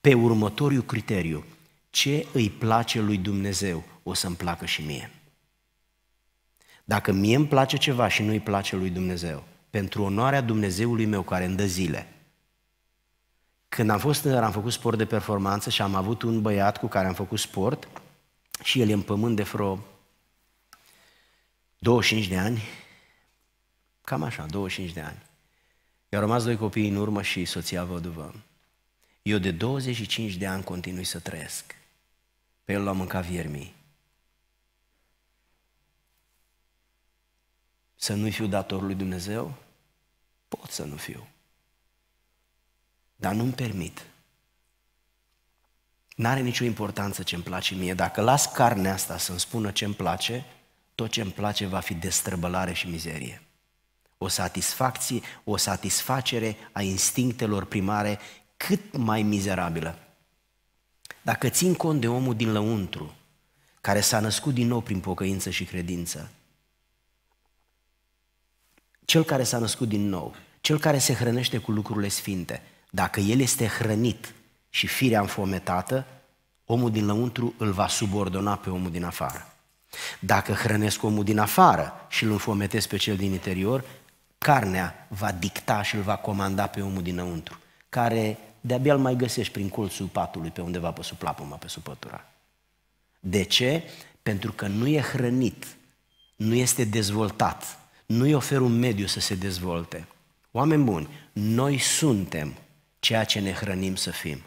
pe următoriu criteriu. Ce îi place lui Dumnezeu, o să-mi placă și mie. Dacă mie îmi place ceva și nu îi place lui Dumnezeu, pentru onoarea Dumnezeului meu care îmi dă zile, când am fost tânăr, am făcut sport de performanță și am avut un băiat cu care am făcut sport și el e în pământ de vreo 25 de ani, cam așa, 25 de ani. I-au rămas doi copii în urmă și soția văduvă. Eu de 25 de ani continui să trăiesc. Pe el l am mâncat viermii. Să nu fiu dator lui Dumnezeu? Pot să nu fiu. Dar nu-mi permit. N-are nicio importanță ce-mi place mie. Dacă las carnea asta să-mi spună ce-mi place, tot ce îmi place va fi destrăbălare și mizerie. O satisfacție, o satisfacere a instinctelor primare cât mai mizerabilă. Dacă țin cont de omul din lăuntru, care s-a născut din nou prin pocăință și credință, cel care s-a născut din nou, cel care se hrănește cu lucrurile sfinte, dacă el este hrănit și firea înfometată, omul din lăuntru îl va subordona pe omul din afară. Dacă hrănesc omul din afară și îl înfometez pe cel din interior, carnea va dicta și îl va comanda pe omul dinăuntru, care de-abia îl mai găsești prin colțul patului, pe undeva pe sub plapuma, pe sub pătura. De ce? Pentru că nu e hrănit, nu este dezvoltat, nu-i ofer un mediu să se dezvolte. Oameni buni, noi suntem ceea ce ne hrănim să fim.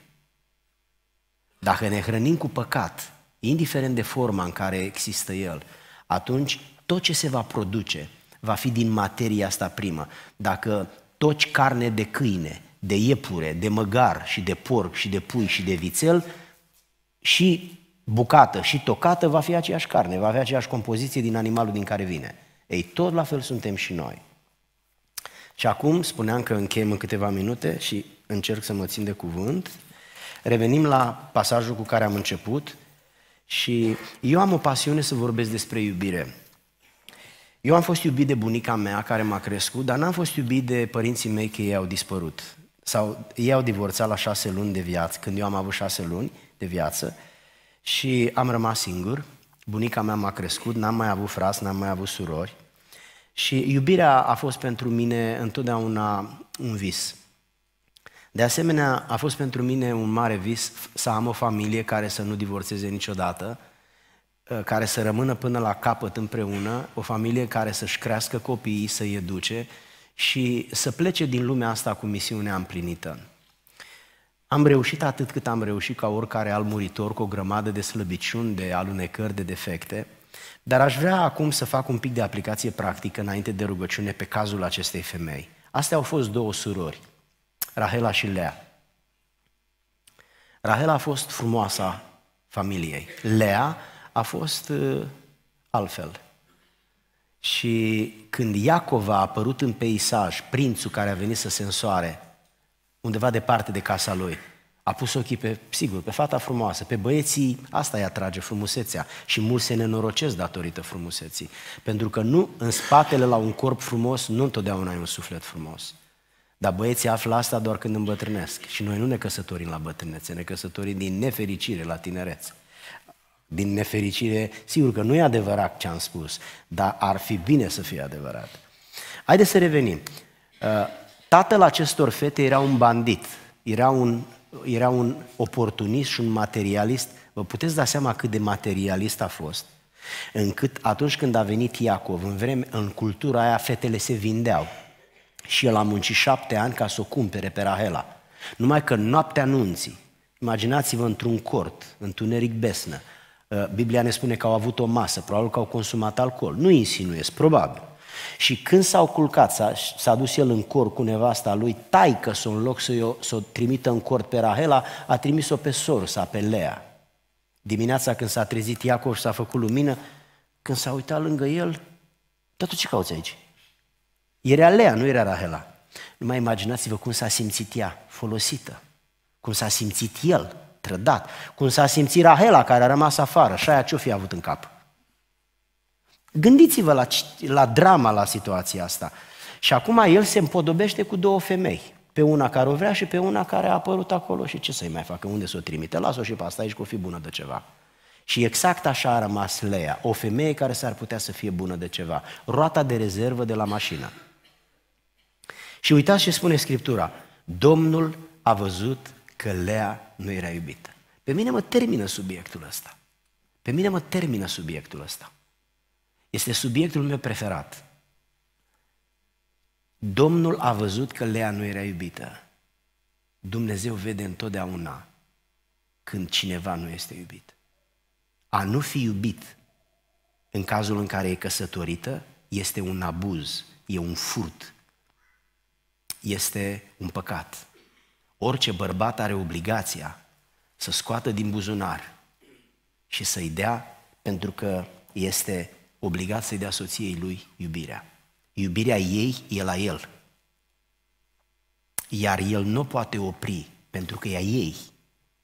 Dacă ne hrănim cu păcat, indiferent de forma în care există el, atunci tot ce se va produce va fi din materia asta primă. Dacă toci carne de câine, de iepure, de măgar și de porc și de pui și de vițel, și bucată și tocată va fi aceeași carne, va avea aceeași compoziție din animalul din care vine. Ei, tot la fel suntem și noi. Și acum, spuneam că încheiem în câteva minute și încerc să mă țin de cuvânt, revenim la pasajul cu care am început, și eu am o pasiune să vorbesc despre iubire. Eu am fost iubit de bunica mea care m-a crescut, dar n-am fost iubit de părinții mei că ei au dispărut. Sau ei au divorțat la șase luni de viață, când eu am avut șase luni de viață și am rămas singur. Bunica mea m-a crescut, n-am mai avut frați, n-am mai avut surori. Și iubirea a fost pentru mine întotdeauna un vis. De asemenea, a fost pentru mine un mare vis să am o familie care să nu divorțeze niciodată, ă, care să rămână până la capăt împreună, o familie care să-și crească copiii, să-i educe și să plece din lumea asta cu misiunea împlinită. Am reușit atât cât am reușit ca oricare al muritor cu o grămadă de slăbiciuni, de alunecări, de defecte, dar aș vrea acum să fac un pic de aplicație practică înainte de rugăciune pe cazul acestei femei. Astea au fost două surori. Rahela și Lea. Rahela a fost frumoasa familiei. Lea a fost uh, altfel. Și când Iacov a apărut în peisaj, prințul care a venit să se însoare, undeva departe de casa lui, a pus ochii pe, sigur, pe fata frumoasă, pe băieții, asta îi atrage frumusețea și mulți se nenorocesc datorită frumuseții. Pentru că nu în spatele la un corp frumos, nu întotdeauna ai un suflet frumos. Dar băieții află asta doar când îmbătrânesc. Și noi nu ne căsătorim la bătrânețe, ne căsătorim din nefericire la tinerețe. Din nefericire, sigur că nu e adevărat ce am spus, dar ar fi bine să fie adevărat. Haideți să revenim. Uh, tatăl acestor fete era un bandit, era un, era un oportunist și un materialist. Vă puteți da seama cât de materialist a fost? Încât atunci când a venit Iacov, în, vreme, în cultura aia, fetele se vindeau și el a muncit șapte ani ca să o cumpere pe Rahela. Numai că noaptea nunții, imaginați-vă într-un cort, întuneric besnă, uh, Biblia ne spune că au avut o masă, probabil că au consumat alcool. Nu insinuiesc, probabil. Și când s-au culcat, s-a, s-a dus el în cor cu nevasta lui, taică să în loc să o, să o trimită în cort pe Rahela, a trimis-o pe sorsa, pe Lea. Dimineața când s-a trezit Iacov și s-a făcut lumină, când s-a uitat lângă el, dar tu ce cauți aici? Era Lea, nu era Rahela. Nu mai imaginați-vă cum s-a simțit ea folosită, cum s-a simțit el trădat, cum s-a simțit Rahela care a rămas afară și aia ce-o fi avut în cap. Gândiți-vă la, la drama, la situația asta. Și acum el se împodobește cu două femei. Pe una care o vrea și pe una care a apărut acolo și ce să-i mai facă, unde să o trimite? Las-o și pe asta aici că o fi bună de ceva. Și exact așa a rămas Lea, o femeie care s-ar putea să fie bună de ceva. Roata de rezervă de la mașină. Și uitați ce spune Scriptura. Domnul a văzut că Lea nu era iubită. Pe mine mă termină subiectul ăsta. Pe mine mă termină subiectul ăsta. Este subiectul meu preferat. Domnul a văzut că Lea nu era iubită. Dumnezeu vede întotdeauna când cineva nu este iubit. A nu fi iubit în cazul în care e căsătorită este un abuz, e un furt, este un păcat. Orice bărbat are obligația să scoată din buzunar și să-i dea pentru că este obligat să-i dea soției lui iubirea. Iubirea ei e la el. Iar el nu poate opri pentru că e a ei.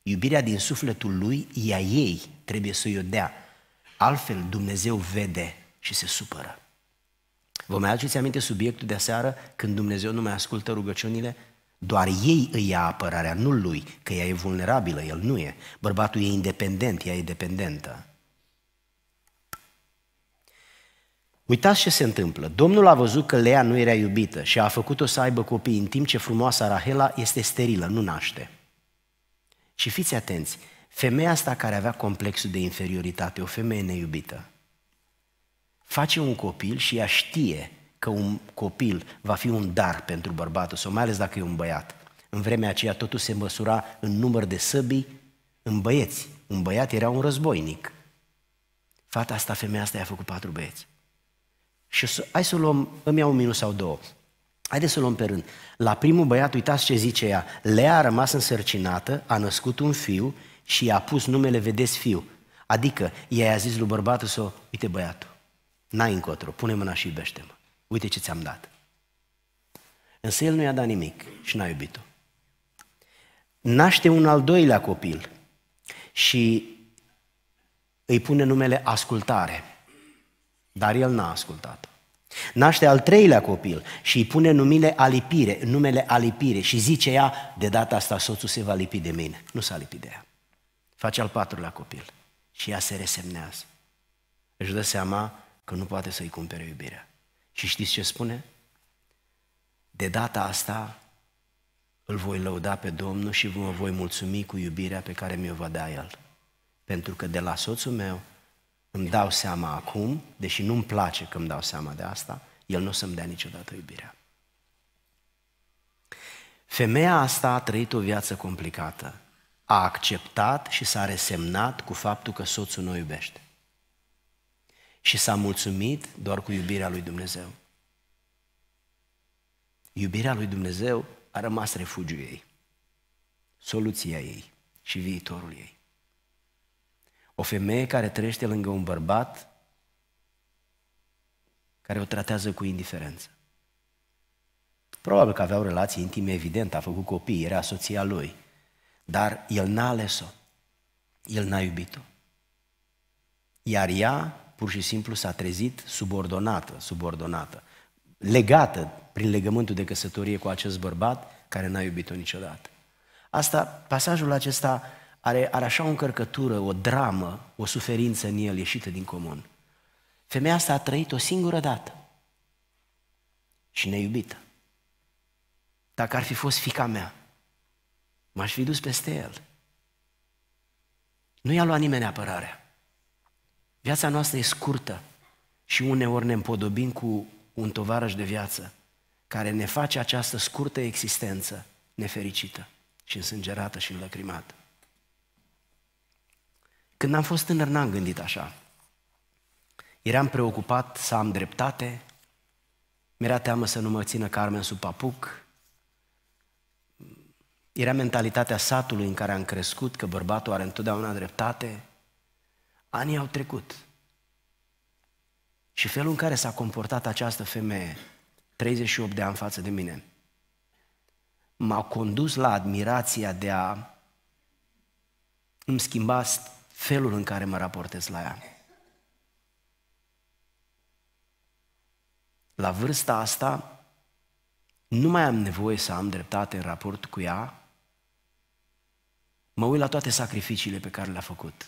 Iubirea din sufletul lui e a ei, trebuie să-i o dea. Altfel Dumnezeu vede și se supără. Vă mai aduceți aminte subiectul de seară când Dumnezeu nu mai ascultă rugăciunile? Doar ei îi ia apărarea, nu lui, că ea e vulnerabilă, el nu e. Bărbatul e independent, ea e dependentă. Uitați ce se întâmplă. Domnul a văzut că Lea nu era iubită și a făcut-o să aibă copii, în timp ce frumoasa Rahela este sterilă, nu naște. Și fiți atenți, femeia asta care avea complexul de inferioritate, o femeie neiubită, face un copil și ea știe că un copil va fi un dar pentru bărbatul sau mai ales dacă e un băiat. În vremea aceea totul se măsura în număr de săbii în băieți. Un băiat era un războinic. Fata asta, femeia asta, i-a făcut patru băieți. Și să, hai să luăm, îmi iau un minut sau două. Haideți să luăm pe rând. La primul băiat, uitați ce zice ea. Lea a rămas însărcinată, a născut un fiu și i-a pus numele Vedeți fiu. Adică, ea i-a zis lui bărbatul său, uite băiatul, n-ai încotro, pune mâna și iubește-mă. Uite ce ți-am dat. Însă el nu i-a dat nimic și n-a iubit-o. Naște un al doilea copil și îi pune numele ascultare, dar el n-a ascultat. Naște al treilea copil și îi pune numele alipire, numele alipire și zice ea, de data asta soțul se va lipi de mine. Nu s-a lipit de ea. Face al patrulea copil și ea se resemnează. Își dă seama că nu poate să-i cumpere iubirea. Și știți ce spune? De data asta îl voi lăuda pe Domnul și vă voi mulțumi cu iubirea pe care mi-o va da El. Pentru că de la soțul meu îmi dau seama acum, deși nu-mi place că îmi dau seama de asta, el nu o să-mi dea niciodată iubirea. Femeia asta a trăit o viață complicată. A acceptat și s-a resemnat cu faptul că soțul nu o iubește și s-a mulțumit doar cu iubirea lui Dumnezeu. Iubirea lui Dumnezeu a rămas refugiul ei, soluția ei și viitorul ei. O femeie care trăiește lângă un bărbat care o tratează cu indiferență. Probabil că aveau relații intime, evident, a făcut copii, era soția lui, dar el n-a ales-o, el n-a iubit-o. Iar ea pur și simplu s-a trezit subordonată, subordonată, legată prin legământul de căsătorie cu acest bărbat care n-a iubit-o niciodată. Asta, pasajul acesta are, are așa o încărcătură, o dramă, o suferință în el ieșită din comun. Femeia asta a trăit o singură dată și neiubită. Dacă ar fi fost fica mea, m-aș fi dus peste el. Nu i-a luat nimeni apărarea. Viața noastră e scurtă și uneori ne împodobim cu un tovarăș de viață care ne face această scurtă existență nefericită și însângerată și înlăcrimată. Când am fost tânăr, n-am gândit așa. Eram preocupat să am dreptate, mi-era teamă să nu mă țină Carmen sub papuc, era mentalitatea satului în care am crescut, că bărbatul are întotdeauna dreptate, Anii au trecut. Și felul în care s-a comportat această femeie, 38 de ani față de mine, m-a condus la admirația de a îmi schimba felul în care mă raportez la ea. La vârsta asta, nu mai am nevoie să am dreptate în raport cu ea, mă uit la toate sacrificiile pe care le-a făcut.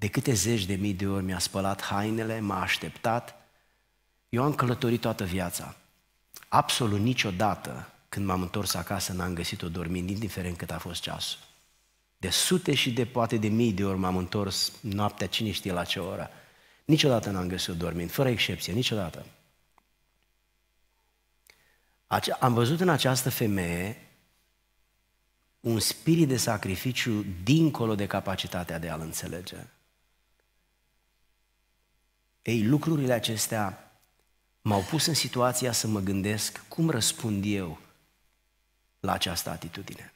De câte zeci de mii de ori mi-a spălat hainele, m-a așteptat. Eu am călătorit toată viața. Absolut niciodată, când m-am întors acasă, n-am găsit-o dormind, indiferent cât a fost ceasul. De sute și de poate de mii de ori m-am întors noaptea, cine știe la ce oră. Niciodată n-am găsit-o dormind, fără excepție, niciodată. Am văzut în această femeie un spirit de sacrificiu dincolo de capacitatea de a-l înțelege. Ei, lucrurile acestea m-au pus în situația să mă gândesc cum răspund eu la această atitudine.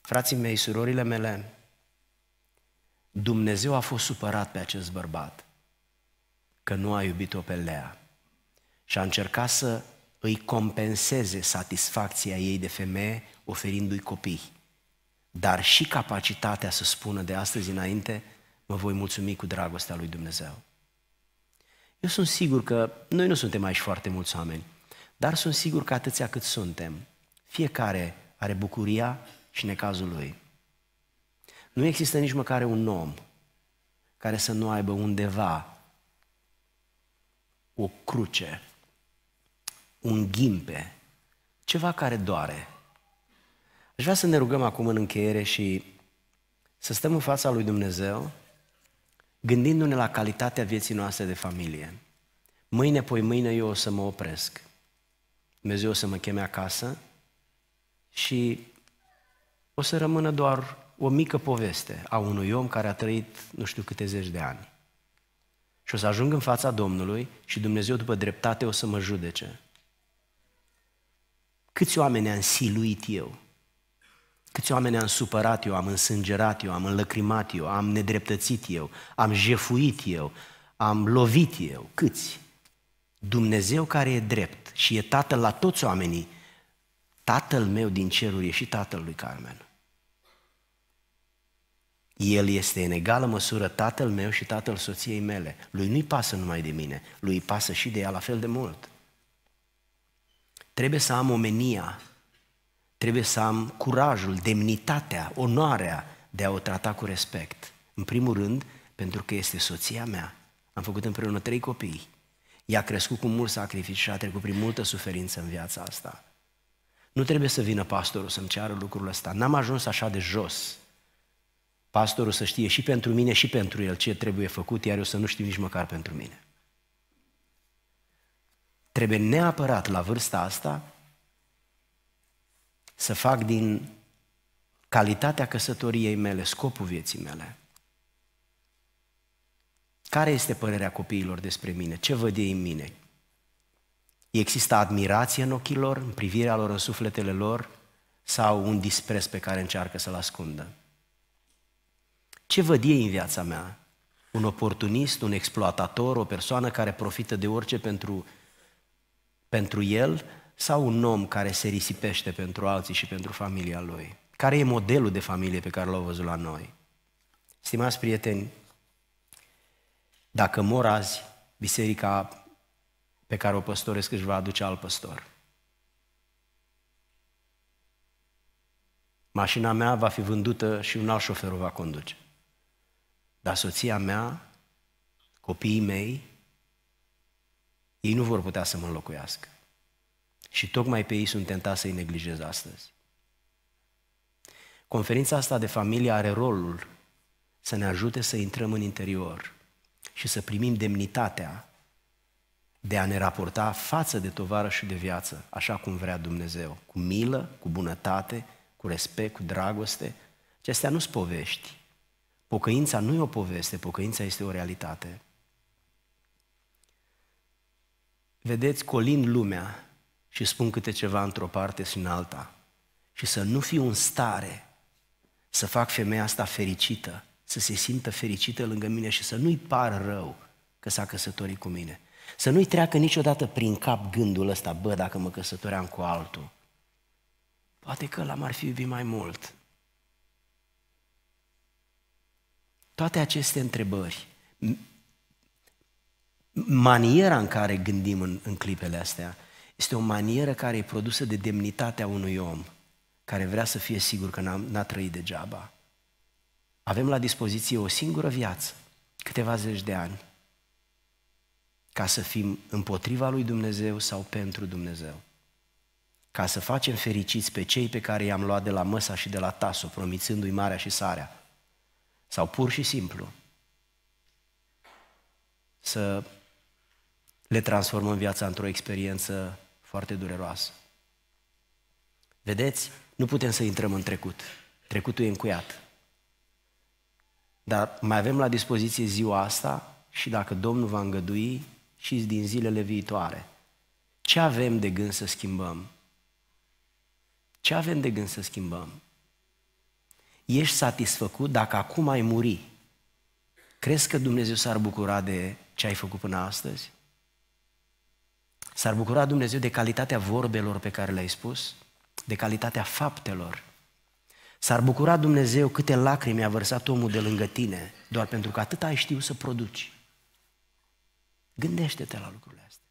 Frații mei, surorile mele, Dumnezeu a fost supărat pe acest bărbat că nu a iubit-o pe Lea și a încercat să îi compenseze satisfacția ei de femeie oferindu-i copii, dar și capacitatea să spună de astăzi înainte, mă voi mulțumi cu dragostea lui Dumnezeu. Eu sunt sigur că noi nu suntem aici foarte mulți oameni, dar sunt sigur că atâția cât suntem, fiecare are bucuria și necazul lui. Nu există nici măcar un om care să nu aibă undeva o cruce, un ghimpe, ceva care doare. Aș vrea să ne rugăm acum în încheiere și să stăm în fața lui Dumnezeu gândindu-ne la calitatea vieții noastre de familie. Mâine, poi mâine eu o să mă opresc. Dumnezeu o să mă cheme acasă și o să rămână doar o mică poveste a unui om care a trăit nu știu câte zeci de ani. Și o să ajung în fața Domnului și Dumnezeu după dreptate o să mă judece. Câți oameni am siluit eu? Câți oameni am supărat eu, am însângerat eu, am înlăcrimat eu, am nedreptățit eu, am jefuit eu, am lovit eu. Câți? Dumnezeu care e drept și e tatăl la toți oamenii, tatăl meu din ceruri e și tatăl lui Carmen. El este în egală măsură tatăl meu și tatăl soției mele. Lui nu-i pasă numai de mine, lui pasă și de ea la fel de mult. Trebuie să am omenia trebuie să am curajul, demnitatea, onoarea de a o trata cu respect. În primul rând, pentru că este soția mea. Am făcut împreună trei copii. Ea a crescut cu mult sacrificiu și a trecut prin multă suferință în viața asta. Nu trebuie să vină pastorul să-mi ceară lucrul ăsta. N-am ajuns așa de jos. Pastorul să știe și pentru mine și pentru el ce trebuie făcut, iar eu să nu știu nici măcar pentru mine. Trebuie neapărat la vârsta asta să fac din calitatea căsătoriei mele scopul vieții mele. Care este părerea copiilor despre mine? Ce văd ei în mine? Există admirație în ochii lor, în privirea lor, în sufletele lor sau un dispreț pe care încearcă să-l ascundă? Ce văd ei în viața mea? Un oportunist, un exploatator, o persoană care profită de orice pentru, pentru el sau un om care se risipește pentru alții și pentru familia lui? Care e modelul de familie pe care l-au văzut la noi? Stimați prieteni, dacă mor azi, biserica pe care o păstoresc își va aduce alt păstor. Mașina mea va fi vândută și un alt șofer o va conduce. Dar soția mea, copiii mei, ei nu vor putea să mă înlocuiască. Și tocmai pe ei sunt tentat să-i neglijez astăzi. Conferința asta de familie are rolul să ne ajute să intrăm în interior și să primim demnitatea de a ne raporta față de tovară și de viață, așa cum vrea Dumnezeu, cu milă, cu bunătate, cu respect, cu dragoste. Acestea nu sunt povești. Pocăința nu e o poveste, pocăința este o realitate. Vedeți, colind lumea, și spun câte ceva într-o parte și în alta și să nu fiu în stare să fac femeia asta fericită, să se simtă fericită lângă mine și să nu-i par rău că s-a căsătorit cu mine. Să nu-i treacă niciodată prin cap gândul ăsta, bă, dacă mă căsătoream cu altul. Poate că l-am ar fi iubit mai mult. Toate aceste întrebări, maniera în care gândim în, în clipele astea, este o manieră care e produsă de demnitatea unui om care vrea să fie sigur că n-a, n-a trăit degeaba. Avem la dispoziție o singură viață, câteva zeci de ani, ca să fim împotriva lui Dumnezeu sau pentru Dumnezeu. Ca să facem fericiți pe cei pe care i-am luat de la măsa și de la taso, promițându-i marea și sarea. Sau pur și simplu să le transformăm viața într-o experiență foarte dureroasă. Vedeți? Nu putem să intrăm în trecut. Trecutul e încuiat. Dar mai avem la dispoziție ziua asta și dacă Domnul va îngădui și din zilele viitoare. Ce avem de gând să schimbăm? Ce avem de gând să schimbăm? Ești satisfăcut dacă acum ai muri? Crezi că Dumnezeu s-ar bucura de ce ai făcut până astăzi? S-ar bucura Dumnezeu de calitatea vorbelor pe care le-ai spus, de calitatea faptelor. S-ar bucura Dumnezeu câte lacrimi a vărsat omul de lângă tine, doar pentru că atât ai știut să produci. Gândește-te la lucrurile astea.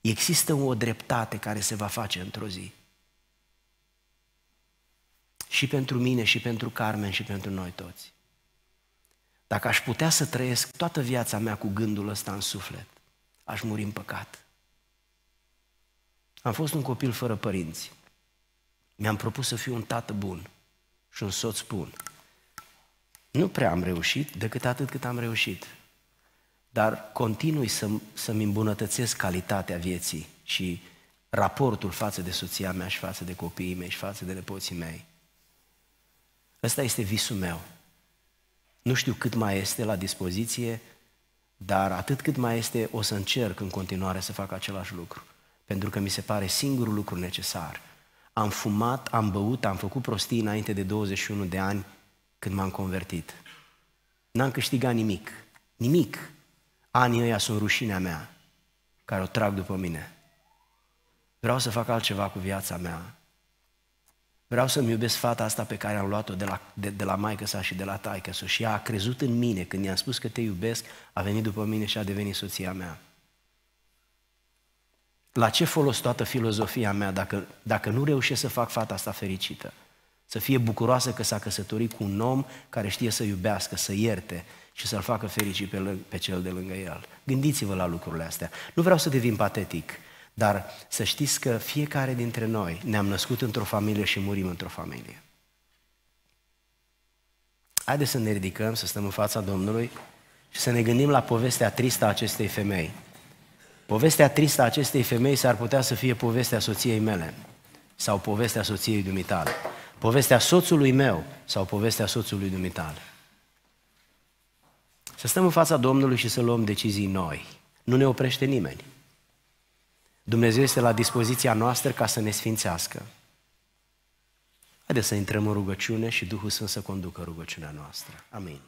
Există o dreptate care se va face într-o zi. Și pentru mine, și pentru Carmen, și pentru noi toți. Dacă aș putea să trăiesc toată viața mea cu gândul ăsta în suflet, aș muri în păcat. Am fost un copil fără părinți. Mi-am propus să fiu un tată bun și un soț bun. Nu prea am reușit, decât atât cât am reușit. Dar continui să, să-mi îmbunătățesc calitatea vieții și raportul față de soția mea și față de copiii mei și față de nepoții mei. Ăsta este visul meu. Nu știu cât mai este la dispoziție, dar atât cât mai este, o să încerc în continuare să fac același lucru pentru că mi se pare singurul lucru necesar. Am fumat, am băut, am făcut prostii înainte de 21 de ani când m-am convertit. N-am câștigat nimic, nimic. Anii ăia sunt rușinea mea, care o trag după mine. Vreau să fac altceva cu viața mea. Vreau să-mi iubesc fata asta pe care am luat-o de la, de, de la maică sa și de la taică sa și ea a crezut în mine când i-am spus că te iubesc, a venit după mine și a devenit soția mea. La ce folos toată filozofia mea dacă, dacă nu reușesc să fac fata asta fericită? Să fie bucuroasă că s-a căsătorit cu un om care știe să iubească, să ierte și să-l facă fericit pe, pe cel de lângă el. Gândiți-vă la lucrurile astea. Nu vreau să devin patetic, dar să știți că fiecare dintre noi ne-am născut într-o familie și murim într-o familie. Haideți să ne ridicăm, să stăm în fața Domnului și să ne gândim la povestea tristă a acestei femei. Povestea tristă a acestei femei s-ar putea să fie povestea soției mele sau povestea soției dumitale, povestea soțului meu sau povestea soțului dumitale. Să stăm în fața Domnului și să luăm decizii noi. Nu ne oprește nimeni. Dumnezeu este la dispoziția noastră ca să ne sfințească. Haideți să intrăm în rugăciune și Duhul Sfânt să conducă rugăciunea noastră. Amin.